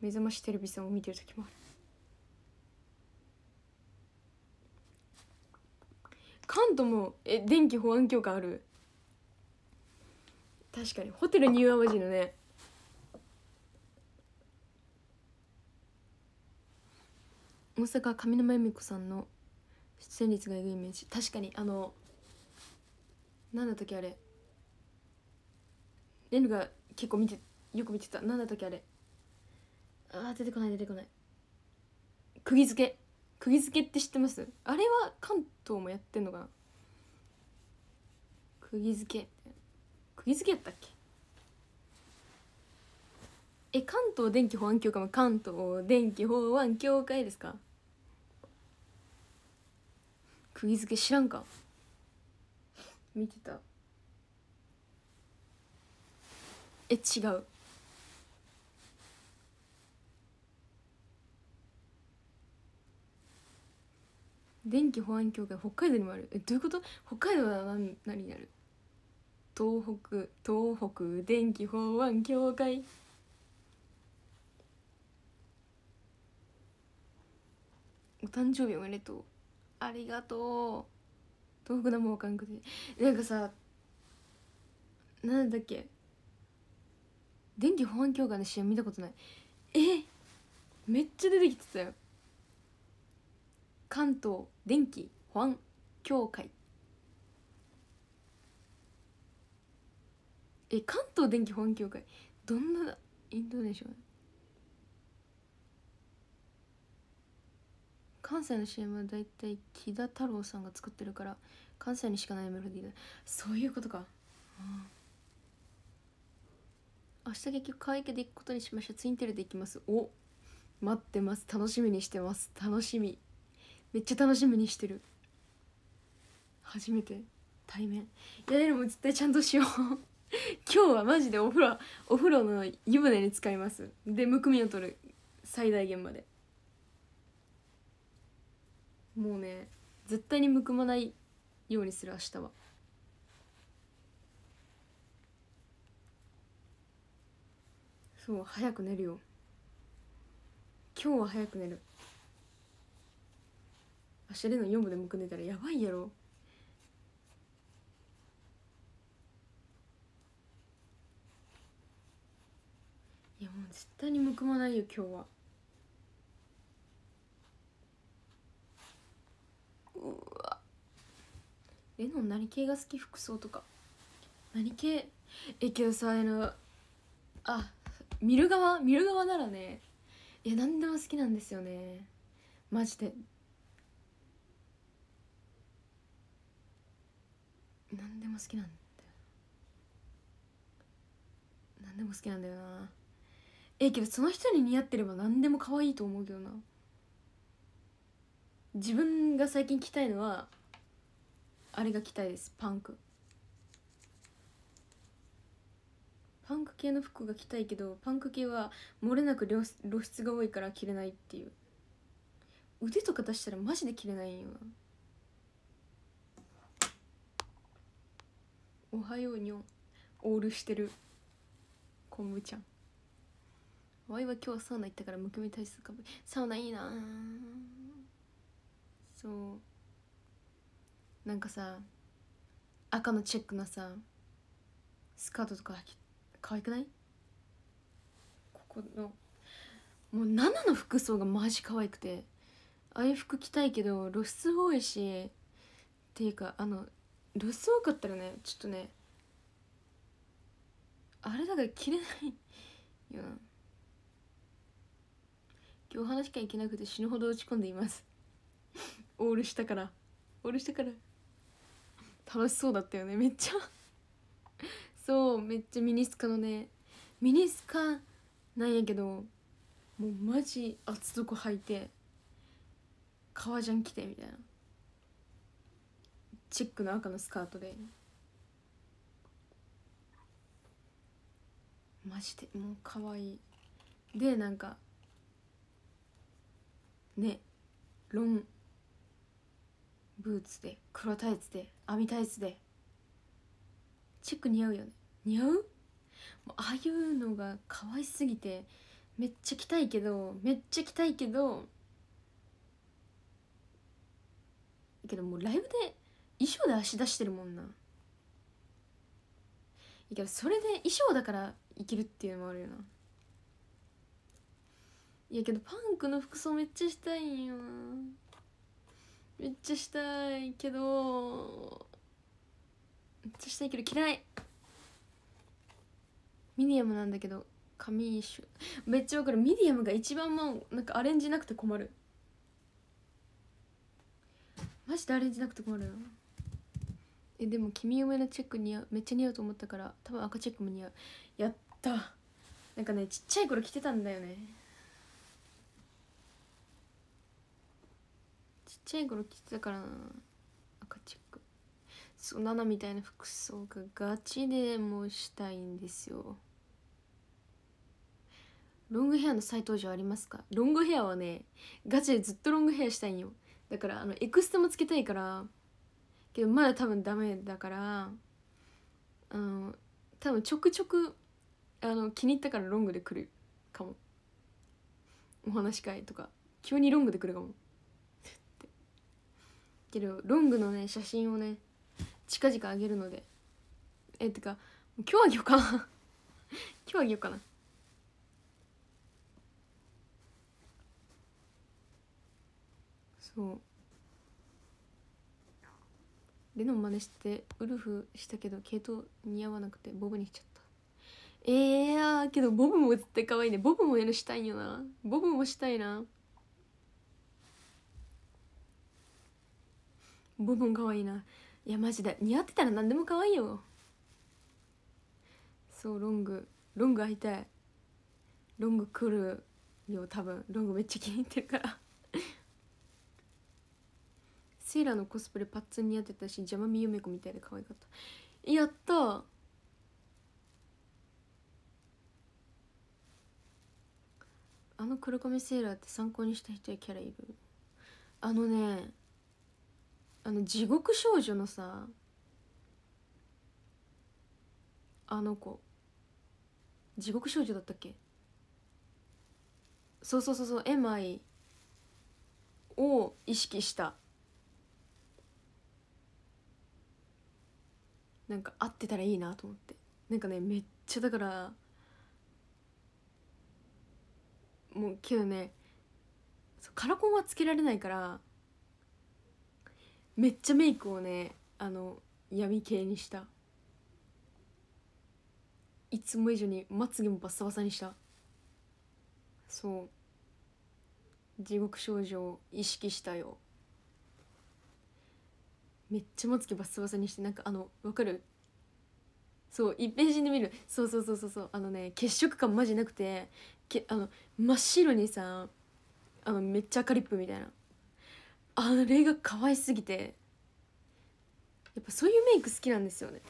目覚ましテレビさんを見てる時もある関東もえ電気保安許可ある確かにホテルニューアワジのね大阪上沼恵美子さんの出演率がいるいイメージ確かにあの何の時あれレが結構見てよく見てた何だったっけあれあー出てこない出てこない釘付け釘付けって知ってますあれは関東もやってんのかな釘付け釘付けやったっけえ関東電気保安協会も関東電気保安協会ですか釘付け知らんか見てたえ違う電気保安協会北海道にもあるえどういうこと北海道は何何になる東北東北電気保安協会お誕生日おめでとうありがとう東北のもうかんくてなんかさなんだっけ電気保安協会の試合見たことないえめっちゃ出てきてたよ関東電気保安協会え関東電気保安協会どんなインドネシア関西の CM は大体木田太郎さんが作ってるから関西にしかないメロディーだそういうことか、明日結局会愛で行くことにしましたツインテールで行きますお待ってます楽しみにしてます楽しみめっちゃ楽しみにしてる初めて対面いやでも絶対ちゃんとしよう 今日はマジでお風呂お風呂の湯船に使いますでむくみを取る最大限までもうね絶対にむくまないようにする明日はそう早く寝るよ今日は早く寝る走れの4部でむくんでたらやばいやろいやもう絶対にむくまないよ今日はうわレノン何系が好き服装とか何系えけどさあのあ見る側見る側ならねいや何でも好きなんですよねマジで何でも好きなんだよ何でも好きなんだよなええけどその人に似合ってれば何でも可愛いと思うけどな自分が最近着たいのはあれが着たいですパンクパンク系の服が着たいけどパンク系は漏れなく露出が多いから着れないっていう腕とか出したらマジで着れないよなおはようにょんオールしてるこんぶちゃんわいは今日サウナ行ったからむくみ体質かぶサウナいいなそうなんかさ赤のチェックのさスカートとか可愛くないここのもう7の服装がマジ可愛くてああいう服着たいけど露出多いしっていうかあのロス多かったらねちょっとねあれだから着れないよな今日話しか行けなくて死ぬほど落ち込んでいますオールしたからオールしたから楽しそうだったよねめっちゃそうめっちゃミニスカのねミニスカなんやけどもうマジ厚底履いて革ジャン着てみたいなチックの赤のスカートでマジでもう可愛いでなんかねロンブーツで黒タイツで網タイツでチェック似合うよね似合うもうああいうのが可愛すぎてめっちゃ着たいけどめっちゃ着たいけどけどもうライブで衣装で足出してるもんないやけどそれで衣装だからいけるっていうのもあるよないやけどパンクの服装めっちゃしたいんよなめっちゃしたいけどめっちゃしたいけど嫌いミディアムなんだけど髪一緒めっちゃわかるミディアムが一番もうなんかアレンジなくて困るマジでアレンジなくて困るよえでも君嫁のチェック似合うめっちゃ似合うと思ったから多分赤チェックも似合うやったなんかねちっちゃい頃着てたんだよねちっちゃい頃着てたからな赤チェックそうナナみたいな服装がガチでもしたいんですよロングヘアの再登場ありますかロングヘアはねガチでずっとロングヘアしたいんよだからあのエクステもつけたいからけどまだ多分ダメだからあの多分ちょくちょくあの気に入ったからロングで来るかもお話し会とか急にロングで来るかもけどロングのね写真をね近々あげるのでえってか今日あげようかな 今日あげようかなそうレノン真似してウルフしたけど系統似合わなくてボブにしちゃったえー、やけどボブも絶対可愛いねボブもやるしたいよなボブもしたいなボブも可愛いないやマジで似合ってたら何でも可愛いよそうロングロング会いたいロング来るよ多分ロングめっちゃ気に入ってるからセーラーのコスプレパッツン似合ってたし邪魔みゆめ子みたいで可愛かったやったあの黒髪セーラーって参考にした人やキャラいるあのねあの地獄少女のさあの子地獄少女だったっけそうそうそうそうエマイを意識したなんか合ってたらいいなと思ってなんかねめっちゃだからもうけどねカラコンはつけられないからめっちゃメイクをねあの闇系にしたいつも以上にまつげもバッサバサにしたそう地獄少女を意識したよめっちゃまつきバッサバサにしてなんかあのわかるそう一ページで見るそうそうそうそうそうあのね血色感マジなくてけあの真っ白にさあのめっちゃカリップみたいなあれが可愛すぎてやっぱそういうメイク好きなんですよね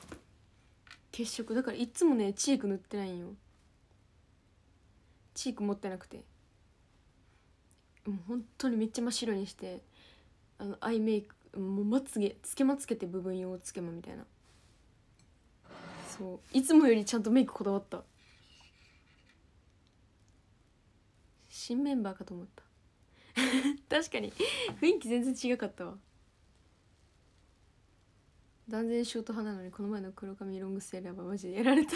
血色だからいつもねチーク塗ってないんよチーク持ってなくてもう本当にめっちゃ真っ白にしてあのアイメイクもうまつげつけまつけて部分用つけまみたいなそういつもよりちゃんとメイクこだわった新メンバーかと思った 確かに雰囲気全然違かったわ断然ショート派なのにこの前の黒髪ロングーラーはマジでやられた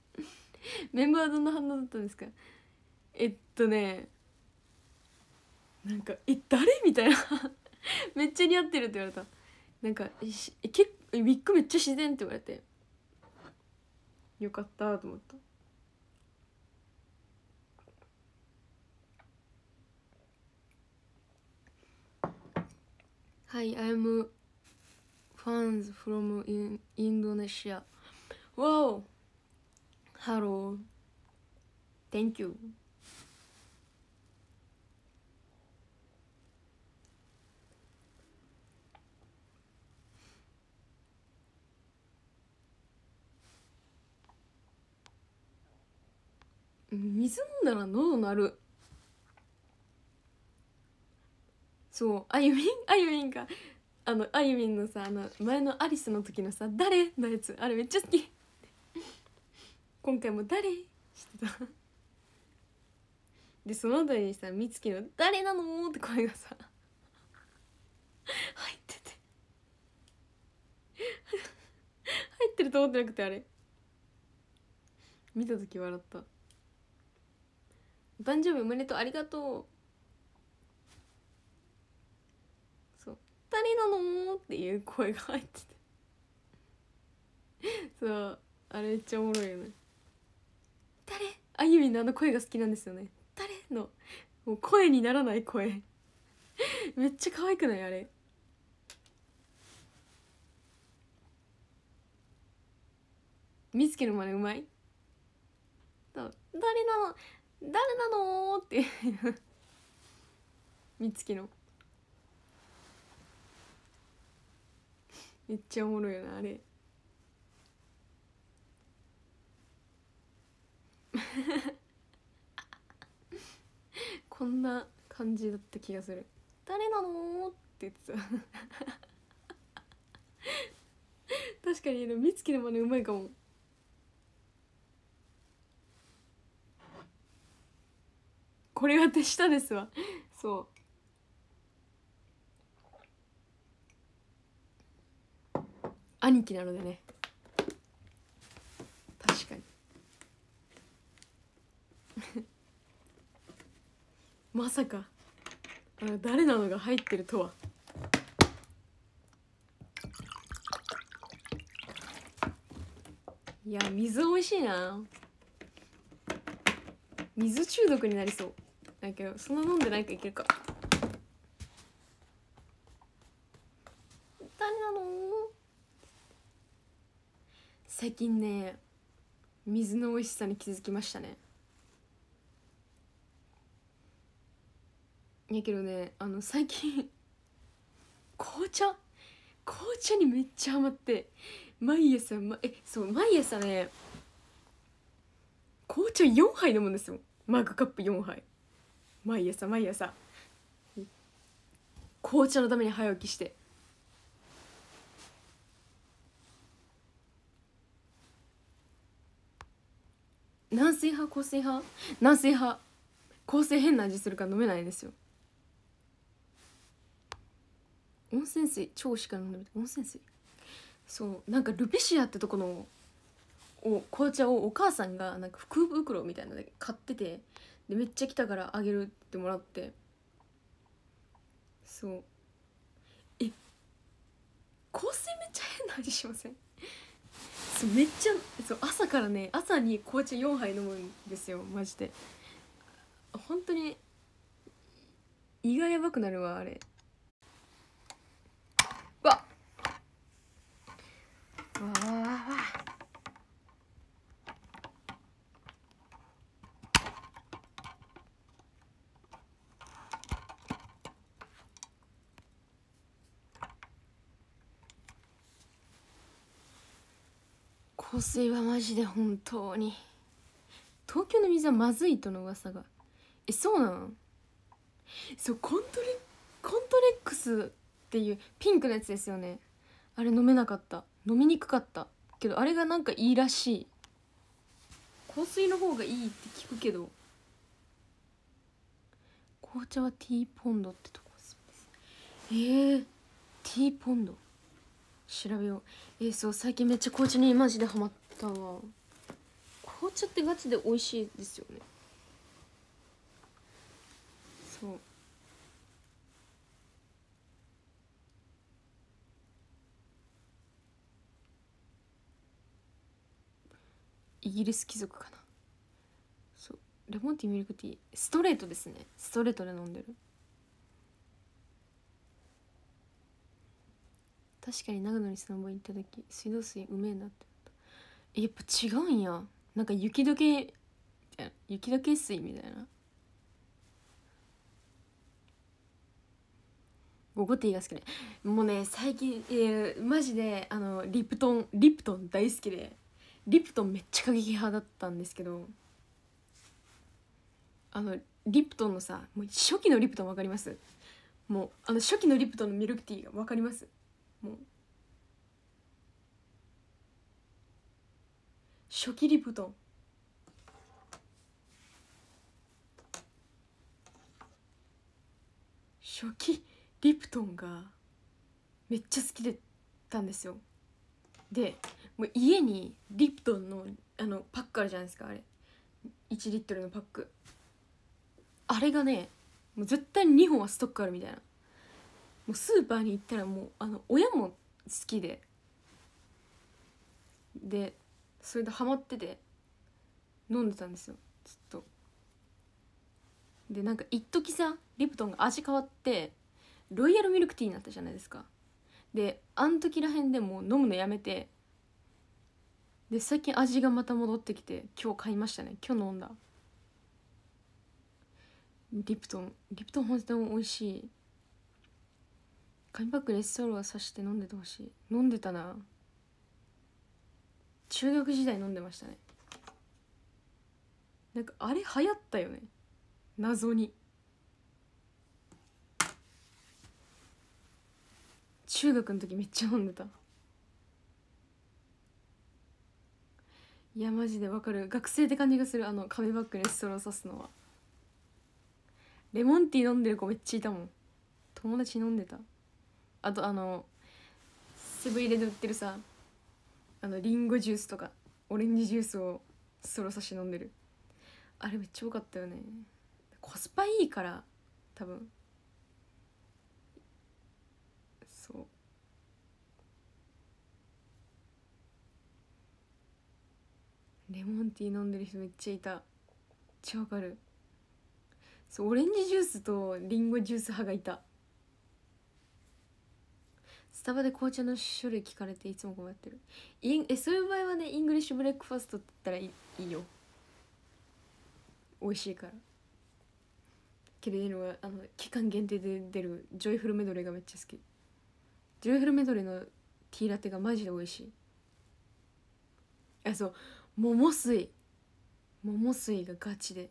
メンバーはどんな反応だったんですかえっとねなんか「え誰?」みたいな めっちゃ似合ってるって言われたなんかしけウィッグめっちゃ自然って言われてよかったと思ったはい I'm fans from in Indonesia wow hello thank you 水飲んだら喉鳴るそうあゆみん あゆみんがあのあゆみんのさあの前のアリスの時のさ「誰?」のやつあれめっちゃ好き今回も「誰?」してたでその後にさ美月の「誰なの?」って声がさ入ってて 入ってると思ってなくてあれ見た時笑った誕生日おめでとうありがとうそう誰人なのっていう声が入っててそうあれめっちゃおもろいよね誰あゆみのあの声が好きなんですよね誰のもう声にならない声めっちゃ可愛くないあれみつけのまでうまいそうの誰なのっていう美月のめっちゃおもろいよなあれこんな感じだった気がする誰なのって言ってた確かに美月の真似うまいかもこれは手下ですわそう兄貴なのでね確かに まさかあの誰なのが入ってるとはいや水美味しいな水中毒になりそうだけどその飲んでないかいけるか誰なの最近ね水の美味しさに気づきましたねやけどねあの最近紅茶紅茶にめっちゃハマって毎朝、ま、えそう毎朝ね紅茶4杯飲むんですよマグカップ4杯毎朝毎朝紅茶のために早起きして軟水派硬水派軟水派硬水変な味するから飲めないんですよ温泉水超しか飲んでみて温泉水そうなんかルピシアってとこのお紅茶をお母さんがなんか福袋みたいなので買っててでめっちゃ来たからあげるってもらってそうえ香水めっちゃ変な味しません そうめっちゃそう朝からね朝に紅茶4杯飲むんですよマジで本当に胃がやばくなるわあれわわわわ水はマジで本当に東京の水はまずいとの噂がえそうなのそうコントレコントレックスっていうピンクのやつですよねあれ飲めなかった飲みにくかったけどあれがなんかいいらしい香水の方がいいって聞くけど紅茶はティーポンドってとこですえー、ティーポンド調べようえー、そう最近めっちゃ紅茶にマジでハマったわ紅茶ってガチで美味しいですよねそうイギリス貴族かなそうレモンティーミルクティーストレートですねストレートで飲んでる確かに長野に散歩行った時水道水うめえなってやっぱ違うんやなんか雪解け雪解け水みたいなゴゴティが好きでもうね最近、えー、マジであのリプトンリプトン大好きでリプトンめっちゃ過激派だったんですけどあのリプトンのさもう初期のリプトン分かりますもうあの初期のリプトンのミルクティーが分かりますもう初期リプトン初期リプトンがめっちゃ好きでたんですよでもう家にリプトンのあのパックあるじゃないですかあれ1リットルのパックあれがねもう絶対2本はストックあるみたいなうスーパーに行ったらもうあの親も好きででそれでハマってて飲んでたんですよずっとでなんか一時さリプトンが味変わってロイヤルミルクティーになったじゃないですかであの時らへんでもう飲むのやめてで最近味がまた戻ってきて今日買いましたね今日飲んだリプトンリプトン本当に美味しい紙パックレッソールを刺して飲んでてほしい飲んでたな中学時代飲んでましたねなんかあれ流行ったよね謎に中学の時めっちゃ飲んでたいやマジでわかる学生って感じがするあの紙バッグにストロー刺すのはレモンティー飲んでる子めっちゃいたもん友達飲んでたあとあのセブン入れで売ってるさあのリンゴジュースとかオレンジジュースをそろさし飲んでるあれめっちゃ多かったよねコスパいいから多分そうレモンティー飲んでる人めっちゃいた超わかるそうオレンジジュースとリンゴジュース派がいたスタバで紅茶の種類聞かれていつも困ってるインえそういう場合はねイングリッシュブレックファストって言ったらいいよ美味しいからけどのはあの期間限定で出るジョイフルメドレーがめっちゃ好きジョイフルメドレーのティーラテがマジで美味しいあそう桃水桃水がガチで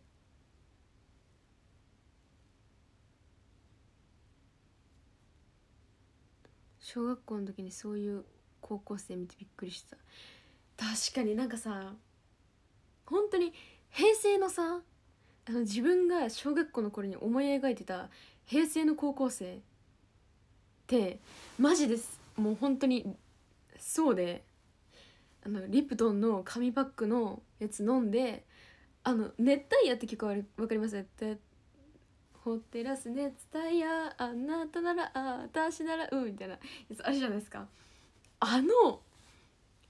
小学校の時にそういう高校生見てびっくりした確かになんかさ本当に平成のさあの自分が小学校の頃に思い描いてた平成の高校生ってマジですもう本当にそうであのリプトンの紙パックのやつ飲んであの「熱帯夜」って曲は分かります帯夜ほってらす伝えやあなたならあ私ならうんみたいなやつあるじゃないですかあの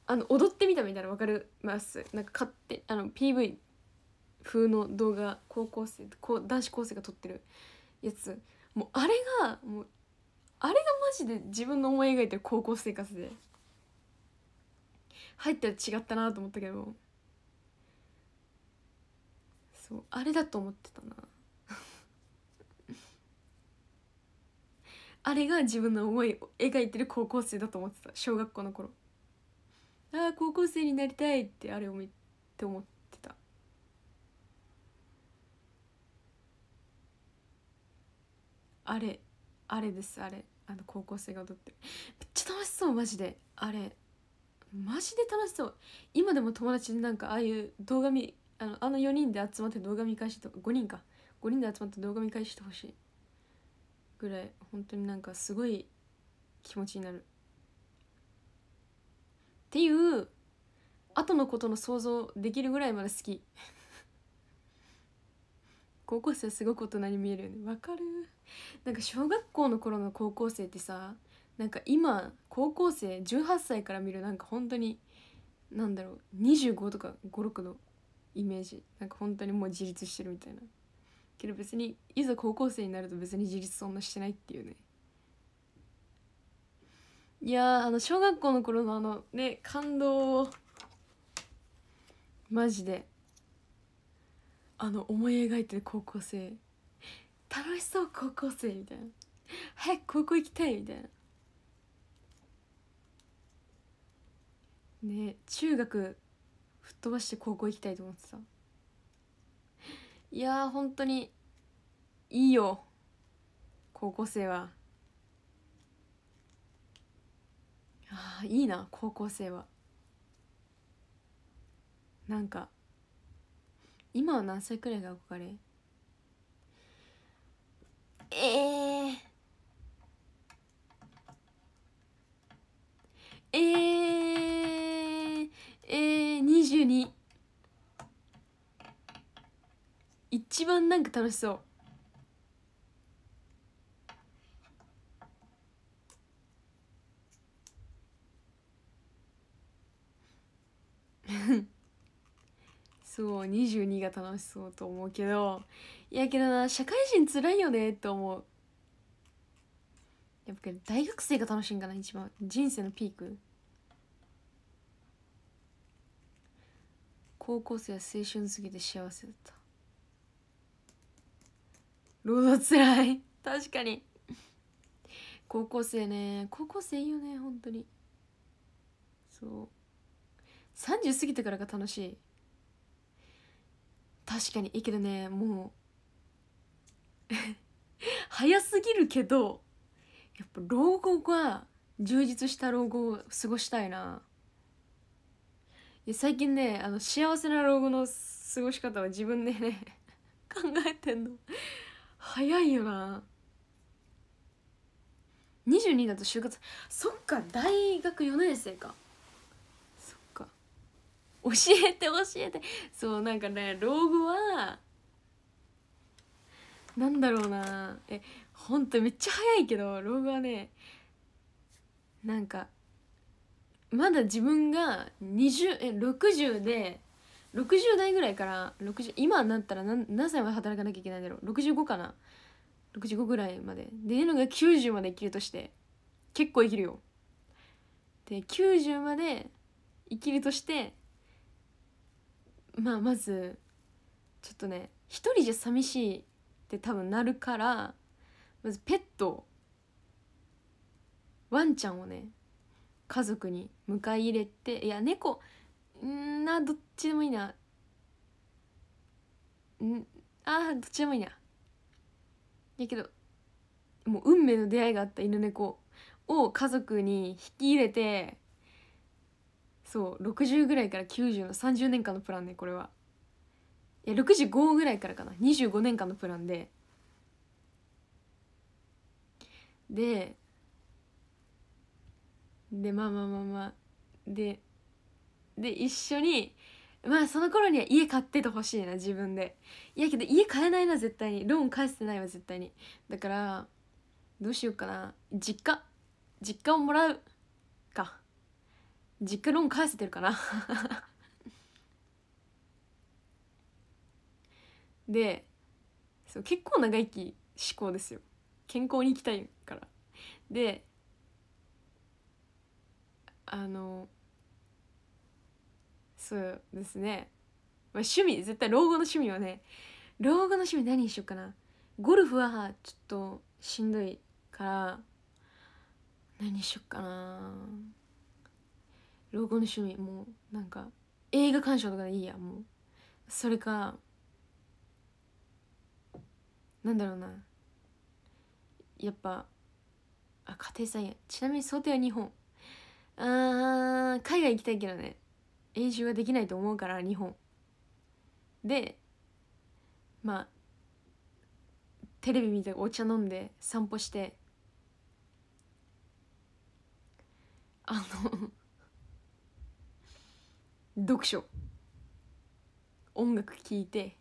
あの踊ってみたみたいなわかりますなんかってあの PV 風の動画高校生こ男子高生が撮ってるやつもうあれがもうあれがマジで自分の思い描いてる高校生活で入ったら違ったなと思ったけどそうあれだと思ってたなあれが自分の思いを描いてる高校生だと思ってた小学校の頃ああ高校生になりたいってあれを見て思ってたあれあれですあれあの高校生が踊ってめっちゃ楽しそうマジであれマジで楽しそう今でも友達になんかああいう動画見あのあの4人で集まって動画見返して5人か5人で集まって動画見返してほしいぐらい本当になんかすごい気持ちになるっていう後のことの想像できるぐらいまで好き 高校生はすごく大人に見えるよねわかるなんか小学校の頃の高校生ってさなんか今高校生18歳から見るなんか本当になんだろう25とか56のイメージなんか本当にもう自立してるみたいなけど別にいざ高校生になると別に自立そんなしてないっていうねいやあの小学校の頃のあのね感動マジであの思い描いてる高校生楽しそう高校生みたいな早く高校行きたいみたいなね中学吹っ飛ばして高校行きたいと思ってたいやー本当にいいよ高校生はあいいな高校生はなんか今は何歳くらいが憧れえー、えー、えー、22。一番なんか楽しそう そう22が楽しそうと思うけどいやけどな社会人つらいよねって思うやっぱ大学生が楽しいんかな一番人生のピーク高校生は青春すぎて幸せだった労働つらい確かに高校生ね高校生いいよね本当にそう30過ぎてからが楽しい確かにいいけどねもう 早すぎるけどやっぱ老後が充実した老後を過ごしたいない最近ねあの幸せな老後の過ごし方は自分でね 考えてんの早いよな22だと就活そっか大学4年生かそっか教えて教えてそうなんかね老後はなんだろうなえほんとめっちゃ早いけど老後はねなんかまだ自分が20え60で60代ぐらいから60今になったら何何歳まで働かなきゃいけないんだろう65かな65ぐらいまででネが90まで生きるとして結構生きるよで90まで生きるとしてまあまずちょっとね一人じゃ寂しいって多分なるからまずペットワンちゃんをね家族に迎え入れていや猫んなどっちでもいいなんあどっちでもいいなやけどもう運命の出会いがあった犬猫を家族に引き入れてそう60ぐらいから90の30年間のプランねこれはいや65ぐらいからかな25年間のプランでででまあまあまあまあでで一緒にまあその頃には家買っててほしいな自分でいやけど家買えないな絶対にローン返してないわ絶対にだからどうしようかな実家実家をもらうか実家ローン返せてるかな でそう結構長生き思考ですよ健康に行きたいからであのそうですね、まあ、趣味絶対老後の趣味はね老後の趣味何にしようかなゴルフはちょっとしんどいから何にしよっかな老後の趣味もうなんか映画鑑賞とかでいいやもうそれかなんだろうなやっぱあ家庭菜園ちなみに想定は日本あー海外行きたいけどね演習はできないと思うから日本でまあテレビ見てお茶飲んで散歩してあの読書音楽聴いて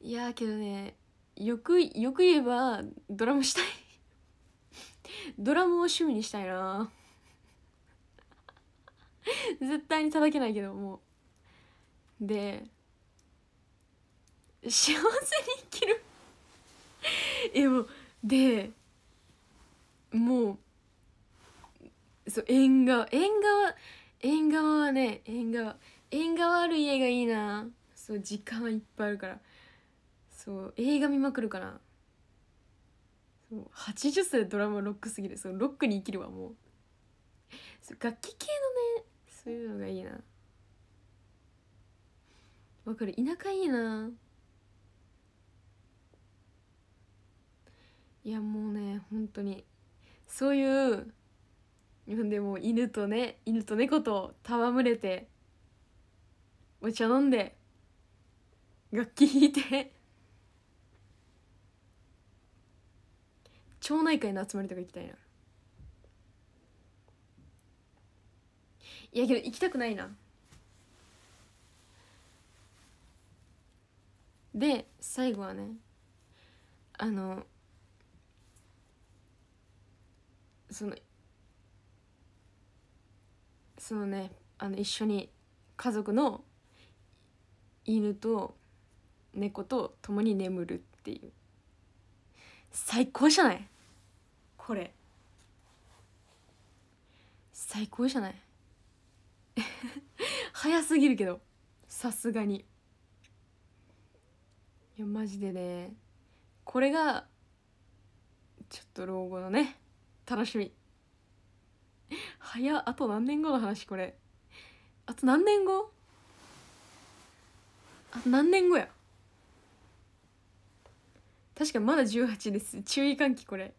いやけどねよくよく言えばドラムしたいドラムを趣味にしたいな 絶対に叩けないけどもうで幸せに生きる いやもうでもうそう縁側縁側縁側はね縁側縁側ある家がいいなそう時間はいっぱいあるからそう映画見まくるかなそう80歳でドラマロックすぎるそうロックに生きるわもう楽器系のねそういうのがいいなわかる田舎いいないやもうね本当にそういうでも犬とね犬と猫と戯れてお茶飲んで楽器弾いて町内会の集まりとか行きたいなやけど行きたくないなで最後はねあのそのそのねあの一緒に家族の犬と猫と共に眠るっていう最高じゃないこれ最高じゃない 早すぎるけどさすがにいやマジでねこれがちょっと老後のね楽しみ早あと何年後の話これあと何年後あと何年後や確かまだ18です注意喚起これ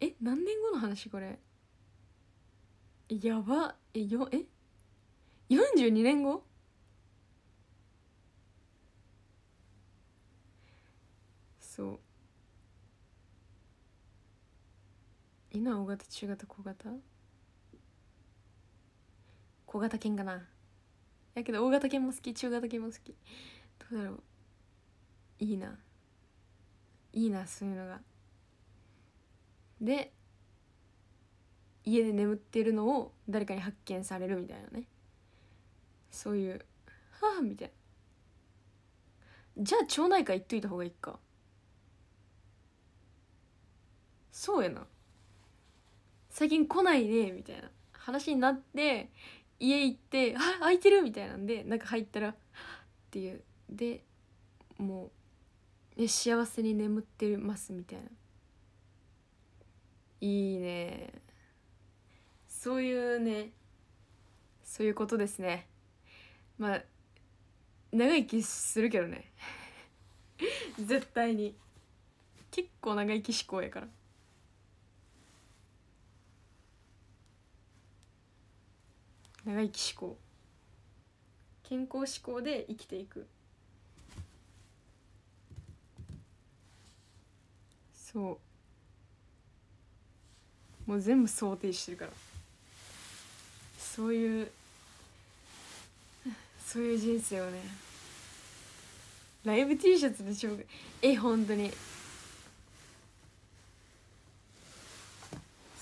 え何年後の話これやばえよえ42年後そう今は大型中型小型小型犬かなやけど大型犬も好き中型犬も好きどうだろういいないいなそういうのがで家で眠ってるのを誰かに発見されるみたいなねそういう「はあ」みたいなじゃあ町内会行っといた方がいいかそうやな最近来ないねみたいな話になって家行って「あ空いてる」みたいなんでなんか入ったら「っていうでもう、ね、幸せに眠ってますみたいないいねそういうねそういうことですねまあ長生きするけどね 絶対に結構長生き志向やから長生き志向健康志向で生きていくそうもう全部想定してるからそういうそういう人生をねライブ T シャツでしょうえ本当に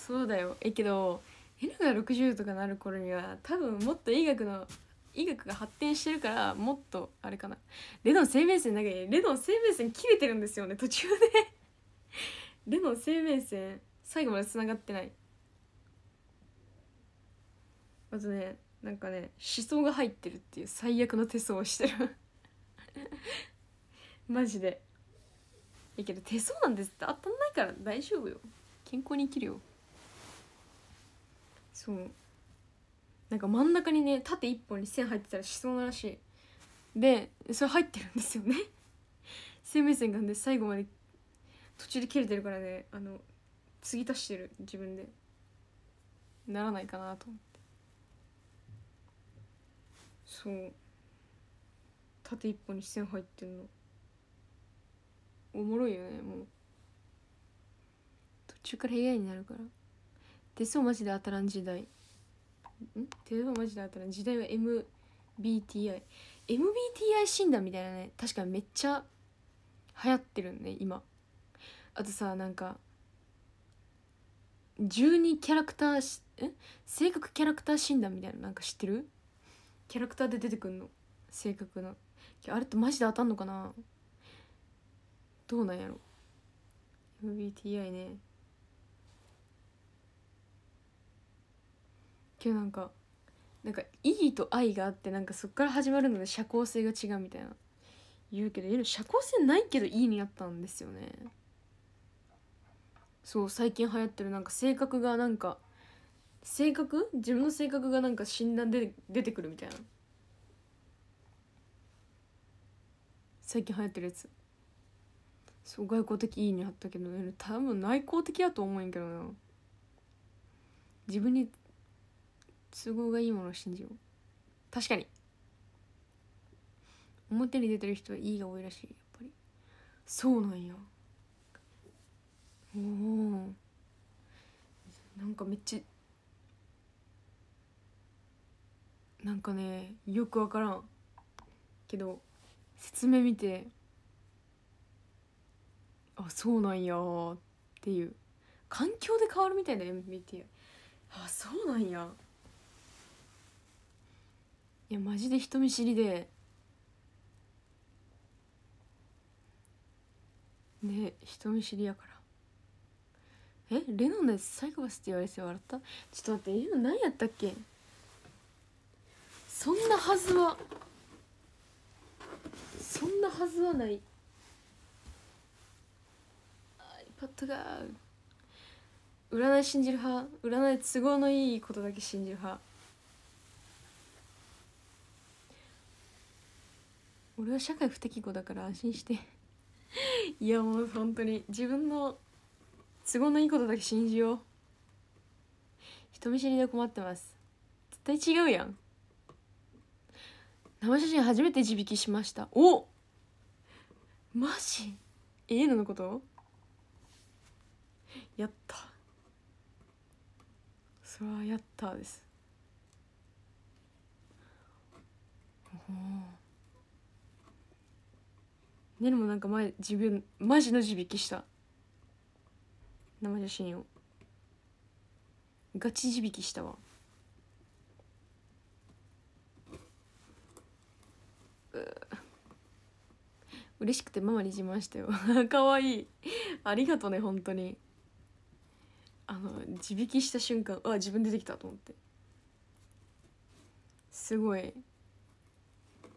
そうだよえけど N が60とかなる頃には多分もっと医学の医学が発展してるからもっとあれかなレノン生命線だけレノン生命線切れてるんですよね途中で レノン生命線最後までつながってないあとねなんかね思想が入ってるっていう最悪の手相をしてる マジでいやけど手相なんですって当たんないから大丈夫よ健康に生きるよそうなんか真ん中にね縦一本に線入ってたら思想ならしいでそれ入ってるんですよね 生命線がね最後まで途中で切れてるからねあの継ぎ足してる自分でならないかなと思って。そう縦一本に線入ってんのおもろいよねもう途中から部屋になるから手相マジで当たらん時代んス相マジで当たらん時代は MBTI MBTI 診断みたいなね確かにめっちゃ流行ってるね今あとさなんか12キャラクターしん性格キャラクター診断みたいななんか知ってるキャラクターで出てくんの性格のあれってマジで当たんのかなどうなんやろ MBTI ね今日なんかなんか意義と愛があってなんかそっから始まるので社交性が違うみたいな言うけど社交性ないけどいいになったんですよねそう最近流行ってるなんか性格がなんか性格自分の性格がなんか診断で出てくるみたいな最近流行ってるやつそう外交的いいにあったけど、ね、多分内向的やと思うんやけどな自分に都合がいいものを信じよう確かに表に出てる人はいいが多いらしいやっぱりそうなんやおおなんかめっちゃなんかねよく分からんけど説明見てあそうなんやっていう環境で変わるみたいな MBTI あそうなんやいやマジで人見知りでね人見知りやからえレノンのやつサイコパスって言われて笑ったちょっと待ってレノン何やったっけそんなはずはそんなはずはない iPad が占い信じる派占い都合のいいことだけ信じる派俺は社会不適合だから安心していやもう本当に自分の都合のいいことだけ信じよう人見知りで困ってます絶対違うやん生写真初めて地引きしましたおマジ家のことやったそれはやったですねるもなんか前自分マジの地引きした生写真をガチ地引きしたわ嬉しくてママに自慢したよかわ いいありがとね本当にあの自引きした瞬間あ自分出てきたと思ってすごい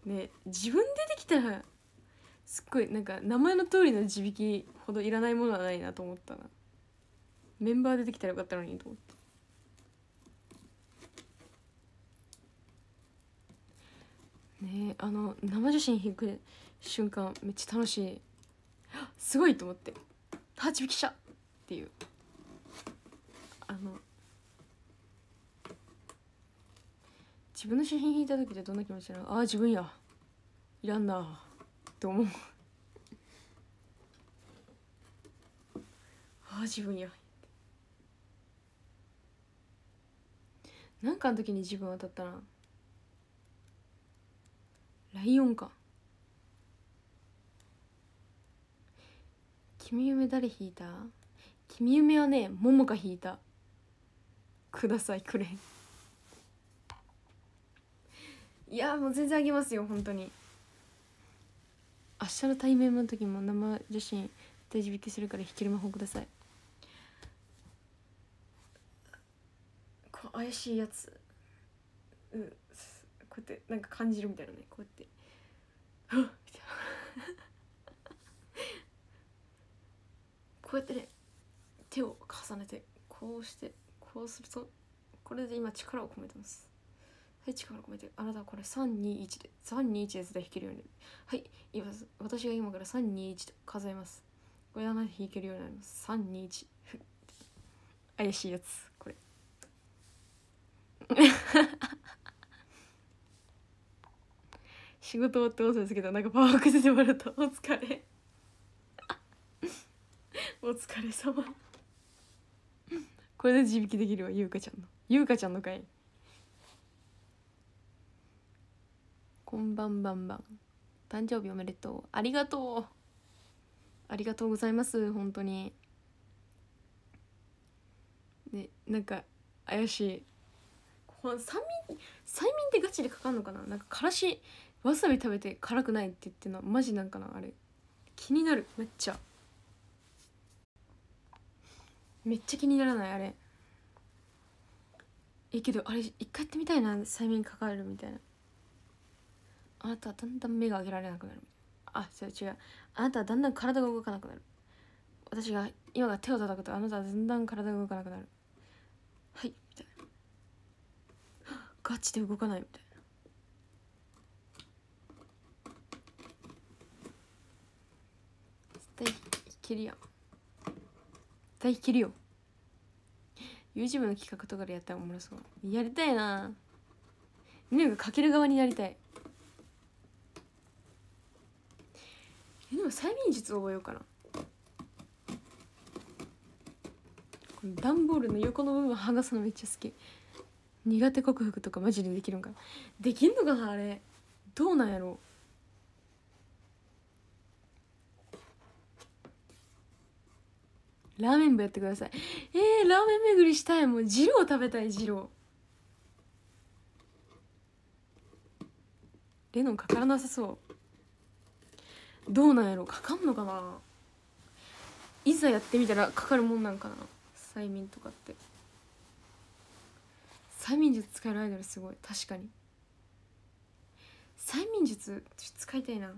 ね自分出てきたらすっごいなんか名前の通りの自引きほどいらないものはないなと思ったなメンバー出てきたらよかったのにと思ってねあの生写真っく瞬間めっちゃ楽しい すごいと思って「8匹者!」っていうあの自分の写真引いた時ってどんな気持ちなのああ自分やいらんなと思う ああ自分やなんかの時に自分当たったなライオンか君夢誰引いた君夢はね桃が引いたくださいくれいやもう全然あげますよ本当に明日の対面の時も生写真大事引きするから引ける魔法くださいこ怪しいやつうこうやってなんか感じるみたいなねこうやって「あっ!」みたいな。こうやってね手を重ねてこうしてこうするとこれで今力を込めてますはい力を込めてあなたはこれ321で321で弾けるようにはい今私が今から321と数えますこれで弾けるようになります321怪しいやつこれ 仕事終わってですけどなんかパワークしてもらったお疲れお疲れ様これで自引きできるわ優香ちゃんの優香ちゃんの回こんばんばんばん誕生日おめでとうありがとうありがとうございます本当にねなんか怪しいこの催眠催眠ってガチでかかんのかななんかからしわさび食べて辛くないって言ってるのマジなんかなあれ気になるめっちゃめっちゃ気にならないあれえけどあれ一回やってみたいな催眠かかるみたいなあなたはだんだん目が開けられなくなるあそれ違うあなたはだんだん体が動かなくなる私が今が手を叩くとあなたはだんだん体が動かなくなるはいみたいなガチで動かないみたいな絶対いけるやん対いけるよ YouTube の企画とかでやったらおもろそうやりたいなみがかける側になりたいえでも催眠術覚えようかなこの段ボールの横の部分剥がすのめっちゃ好き苦手克服とかマジでできるんかできんのかなあれどうなんやろうラーメン部やってくださいえー、ラーメン巡りしたいもう二郎食べたい二郎レノンかからなさそうどうなんやろかかんのかないざやってみたらかかるもんなんかな催眠とかって催眠術使えるアイドルすごい確かに催眠術使いたいな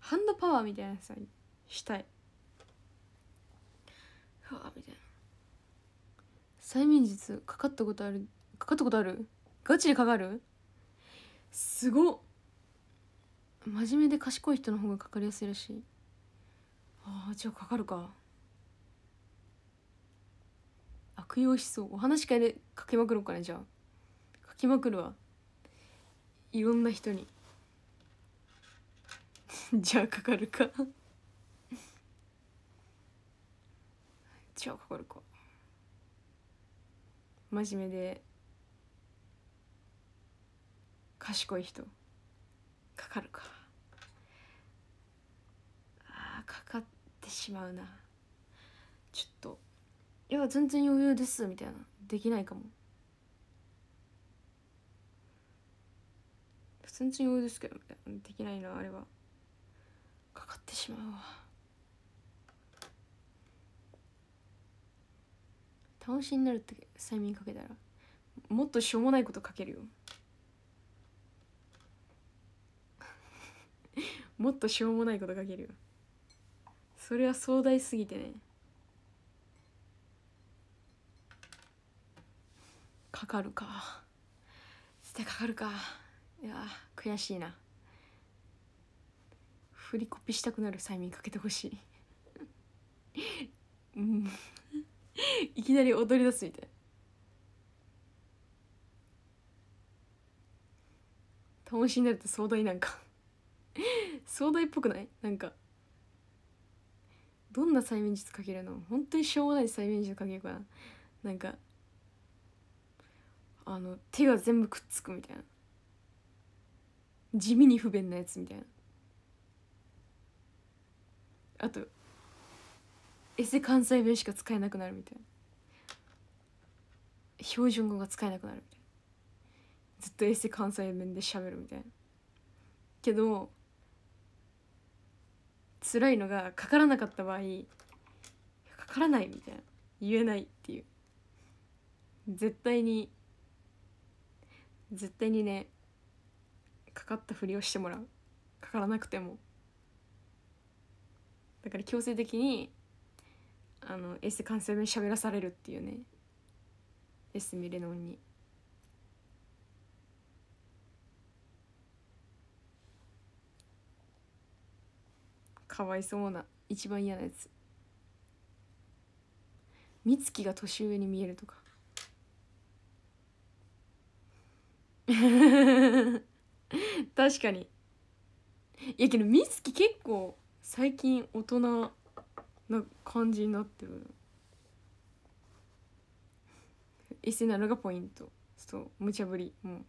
ハンドパワーみたいなさしたいわみたいな催眠術かかったことあるかかったことあるガチでかかるすごっ真面目で賢い人の方がかかりやすいらしいあじゃあかかるか悪用しそうお話会で書きまくろうかねじゃあ書きまくるわいろんな人に じゃあかかるか超かっこ真面目で賢い人かかるかあかかってしまうなちょっといや全然余裕ですみたいなできないかも全然余裕ですけどできないなあれはかかってしまうわ半しになるって催眠かけたらもっとしょうもないことかけるよ もっとしょうもないことかけるよそれは壮大すぎてねかかるか捨てかかるかいや悔しいな振りコピしたくなる催眠かけてほしいうん いきなり踊り出すみたいな楽しになると壮大なんか 壮大っぽくないなんかどんな催眠術かけるの本当にしょうもない催眠術かけるかななんかあの手が全部くっつくみたいな地味に不便なやつみたいなあとエセ関西弁しか使えなくなるみたいな標準語が使えなくなるみたいなずっとエセ関西弁で喋るみたいなけど辛いのがかからなかった場合かからないみたいな言えないっていう絶対に絶対にねかかったふりをしてもらうかからなくてもだから強制的にあのエス関西弁喋らされるっていうねエスミレノンに。かわいそうな一番嫌なやつ美月が年上に見えるとか 確かにいやけど美月結構最近大人な感じになってるエセ なのがポイントそう無茶ぶりもう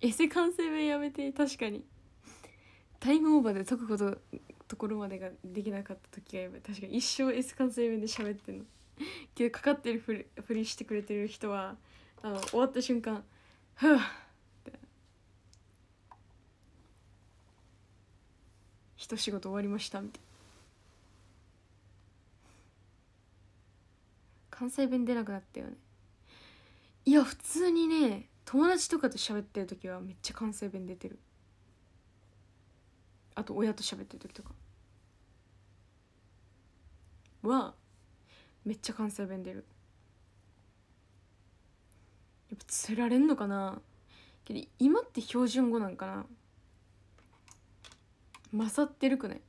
エセ完成弁やめて確かにタイムオーバーで解くことところまでができなかった時がやばい確かに一生エセ完成弁で喋ってんの けどかかってるふりふりしてくれてる人はあの終わった瞬間「ふぅ」一仕事終わりましたみたいな関西弁出なくなったよねいや普通にね友達とかと喋ってる時はめっちゃ関西弁出てるあと親と喋ってる時とかはめっちゃ関西弁出るやっぱつられんのかなけど今って標準語なんかな勝ってるくない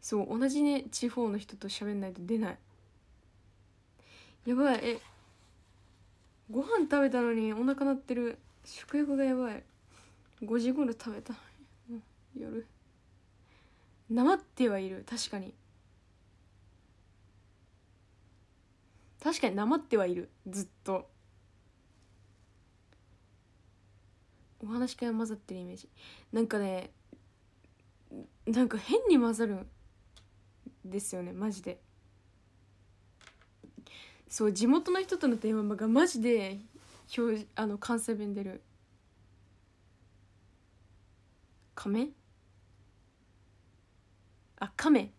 そう同じね地方の人と喋んないと出ないやばいえご飯食べたのにお腹鳴ってる食欲がやばい5時頃食べた夜なまってはいる確かに確かになまってはいるずっとお話から混ざってるイメージなんかねなんか変に混ざるんですよねマジで。そう地元の人との電話がマジで表あの関西弁出る亀あ亀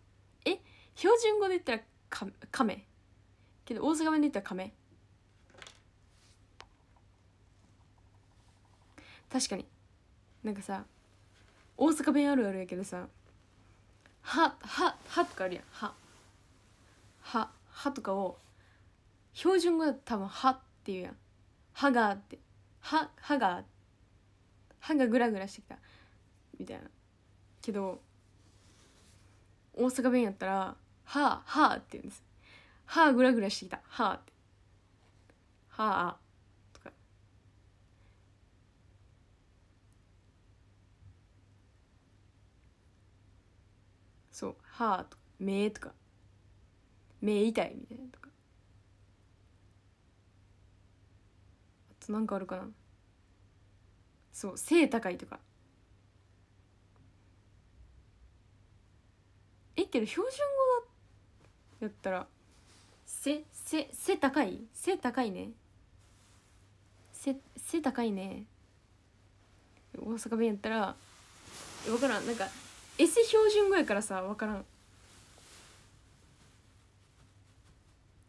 え標準語で言ったら亀けど大阪弁で言ったら亀確かになんかさ大阪弁あるあるやけどさ「は」「は」「は」とかあるやん「は」「は」「は」とかを標準語だと多分「は」っていうやん「はが」って「は」「はが」「はがぐらぐらしてきた」みたいなけど大阪弁やったら「はあはあ」って言うんです「はあらぐらしてきた」「はあ」って「はあ」とかそう「はあ」とか「目」とか「目痛い」みたいなとかとなんかあるかなそう背高いとかえけど標準語だやったら背背背高い背高いね背背高いね大阪弁やったら分からんなんか S 標準語やからさ分からん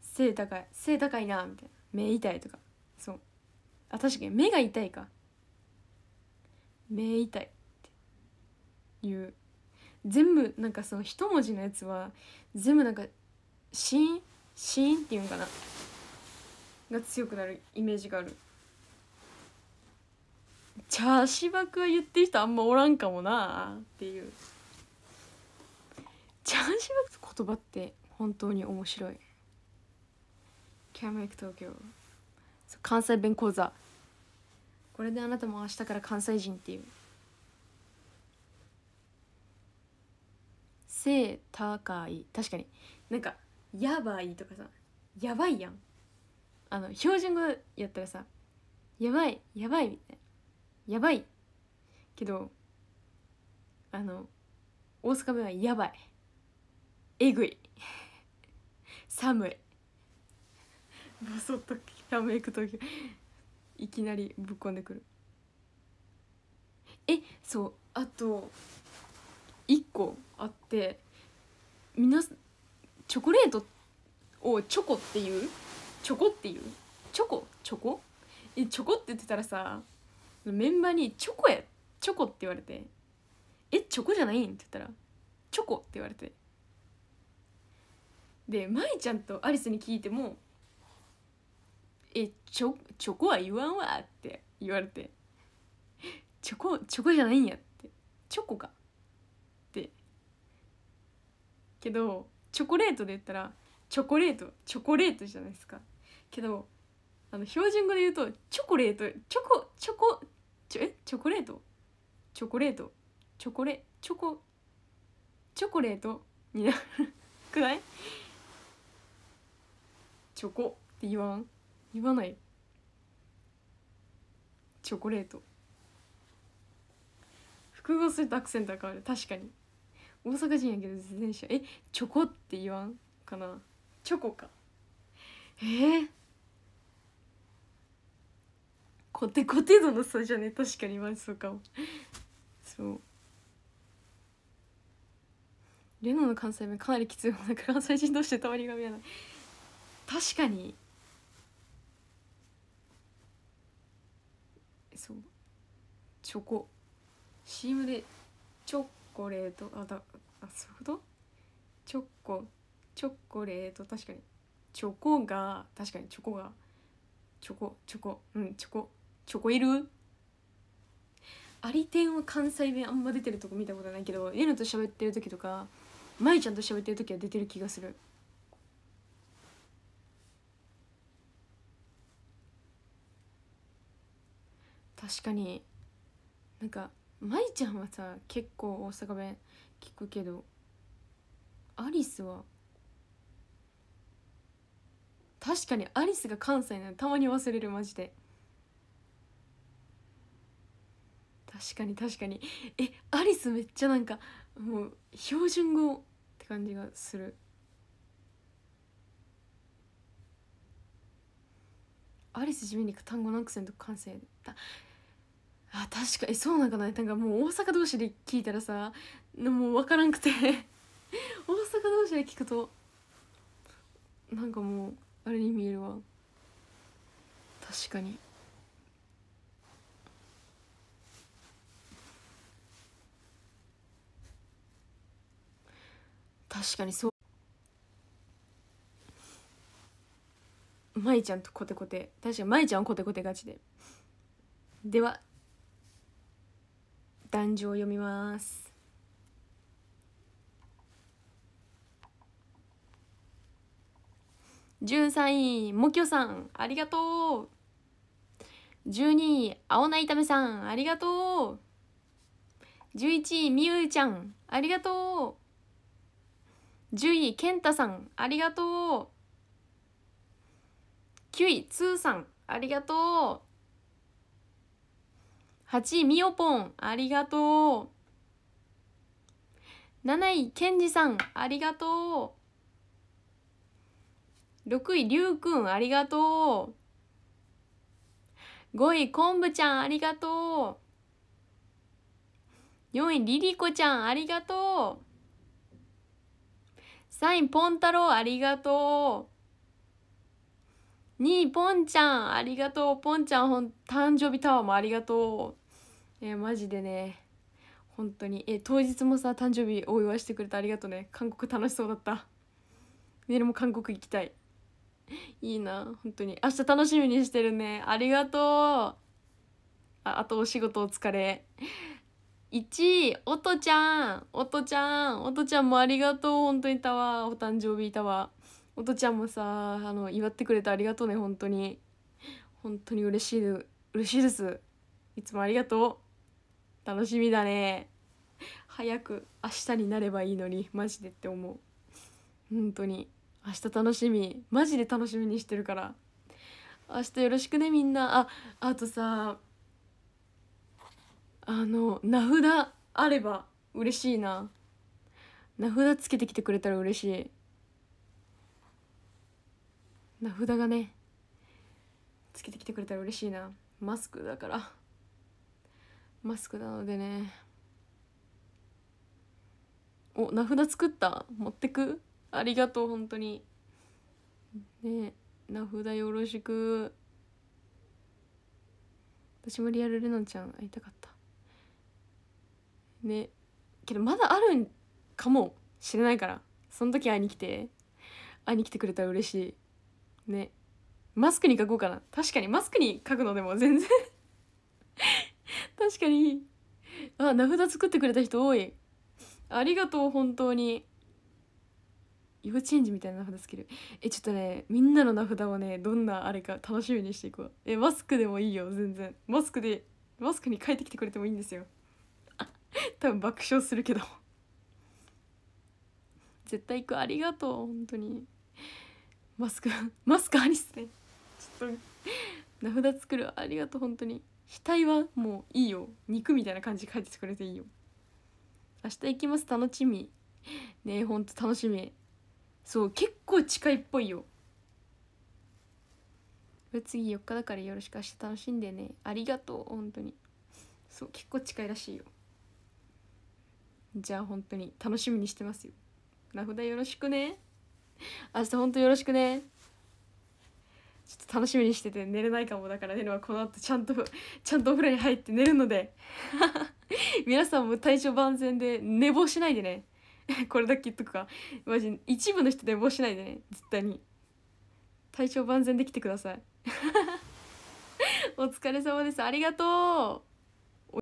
背高い背高いなみたいな目痛いとかあ確かに目が痛いか目痛いっていう全部なんかその一文字のやつは全部なんかシーンシーンっていうんかなが強くなるイメージがあるチャーシバクは言ってる人あんまおらんかもなっていうチャーシバク言葉って本当に面白いキャメイク東京関西弁講座これであなたも明日から関西人っていう背高い確かになんか「やばい」とかさ「やばいやん」あの標準語やったらさ「やばいやばい」みたいな「やばい」けどあの大阪弁は「やばい」「えぐい」「寒い」ボソッとひらく時いきなりぶっこんでくるえそうあと1個あってみなチョコレートをチョコっていうチョコっていうチョコチョコえチョコって言ってたらさメンバーに「チョコやチョコ」って言われて「えチョコじゃないん?」って言ったら「チョコ」って言われてで舞ちゃんとアリスに聞いてもえチョチョコは言わんわ」って言われて「チョコチョコじゃないんや」って「チョコか」ってけどチョコレートで言ったら「チョコレートチョコレートじゃないですか」けどあの標準語で言うと「チョコレートチョコチョコえチョコレートチョコレートチョコレチョコチョコレート」になるくないチョコって言わん言わないチョコレート複合するとアクセント変わる確かに大阪人やけど自転車えチョコって言わんかなチョコかえー、コテコテ度の差じゃね確かにマジそうかもそうレナの関西弁かなりきついもんだから関西人同士でたまりが見えない確かにそうチョコ CM でチョコレートあだあそういうことチョコチョコレート確かにチョコが確かにチョコがチョコチョコうんチョコチョコいるありては関西弁あんま出てるとこ見たことないけどえのと喋ってる時とか舞ちゃんと喋ってる時は出てる気がする確かになんか舞ちゃんはさ結構大阪弁聞くけどアリスは確かにアリスが関西なのたまに忘れるマジで確かに確かにえアリスめっちゃなんかもう標準語って感じがするアリス地味に単語のアクセント関西だあ確かにそうなんかななんかもう大阪同士で聞いたらさもう分からんくて 大阪同士で聞くとなんかもうあれに見えるわ確かに確かにそう舞ちゃんとコテコテ確かに舞ちゃんはコテコテガチででは壇上を読みます13位もきょさんありがとう12位青菜炒めさんありがとう11位みゆちゃんありがとう10位けんたさんありがとう9位つーさんありがとう8位みよぽんありがとう7位けんじさんありがとう6位りゅうくんありがとう5位こんぶちゃんありがとう4位りりこちゃんありがとう3位ぽんたろうありがとう2位ぽんちゃんありがとうぽんちゃんほん誕生日タワーもありがとうえやマジでね本当にえ当日もさ誕生日お祝いしてくれてありがとうね韓国楽しそうだったメルも韓国行きたいいいな本当に明日楽しみにしてるねありがとうああとお仕事お疲れ1位おとちゃんおとちゃんおとちゃんもありがとう本当にいたわお誕生日いたわおとちゃんもさあの祝ってくれてありがとうね本当に本当に嬉しい嬉しいですいつもありがとう楽しみだね早く明日になればいいのにマジでって思う本当に明日楽しみマジで楽しみにしてるから明日よろしくねみんなああとさあの名札あれば嬉しいな名札つけてきてくれたら嬉しい名札がねつけてきてくれたら嬉しいなマスクだから。マスクなのでねお名札作った持ってくありがとう本当にね名札よろしく私もリアルレノンちゃん会いたかったねけどまだあるんかもしれないからその時会いに来て会いに来てくれたら嬉しいねマスクに書こうかな確かにマスクに書くのでも全然確かにあ名札作ってくれた人多いありがとう本当に幼稚園児みたいな名札つけるえちょっとねみんなの名札はねどんなあれか楽しみにしていくわえマスクでもいいよ全然マスクでマスクに帰ってきてくれてもいいんですよ 多分爆笑するけど絶対行くありがとう本当にマスクマスクありっすねちょっと名札作るありがとう本当に額はもういいよ肉みたいな感じ書いてくれていいよ明日行きます楽しみねえほんと楽しみそう結構近いっぽいよ次4日だからよろしく明日楽しんでねありがとう本当にそう結構近いらしいよじゃあ本当に楽しみにしてますよ名札よろしくね明日本当よろしくねちょっと楽しみにしてて寝れないかもだからるはこの後ちゃんと ちゃんとお風呂に入って寝るので 皆さんも体調万全で寝坊しないでね これだけ言っとくかマジ一部の人寝坊しないでね絶対に体調万全で来てくださいお疲れ様ですありがとう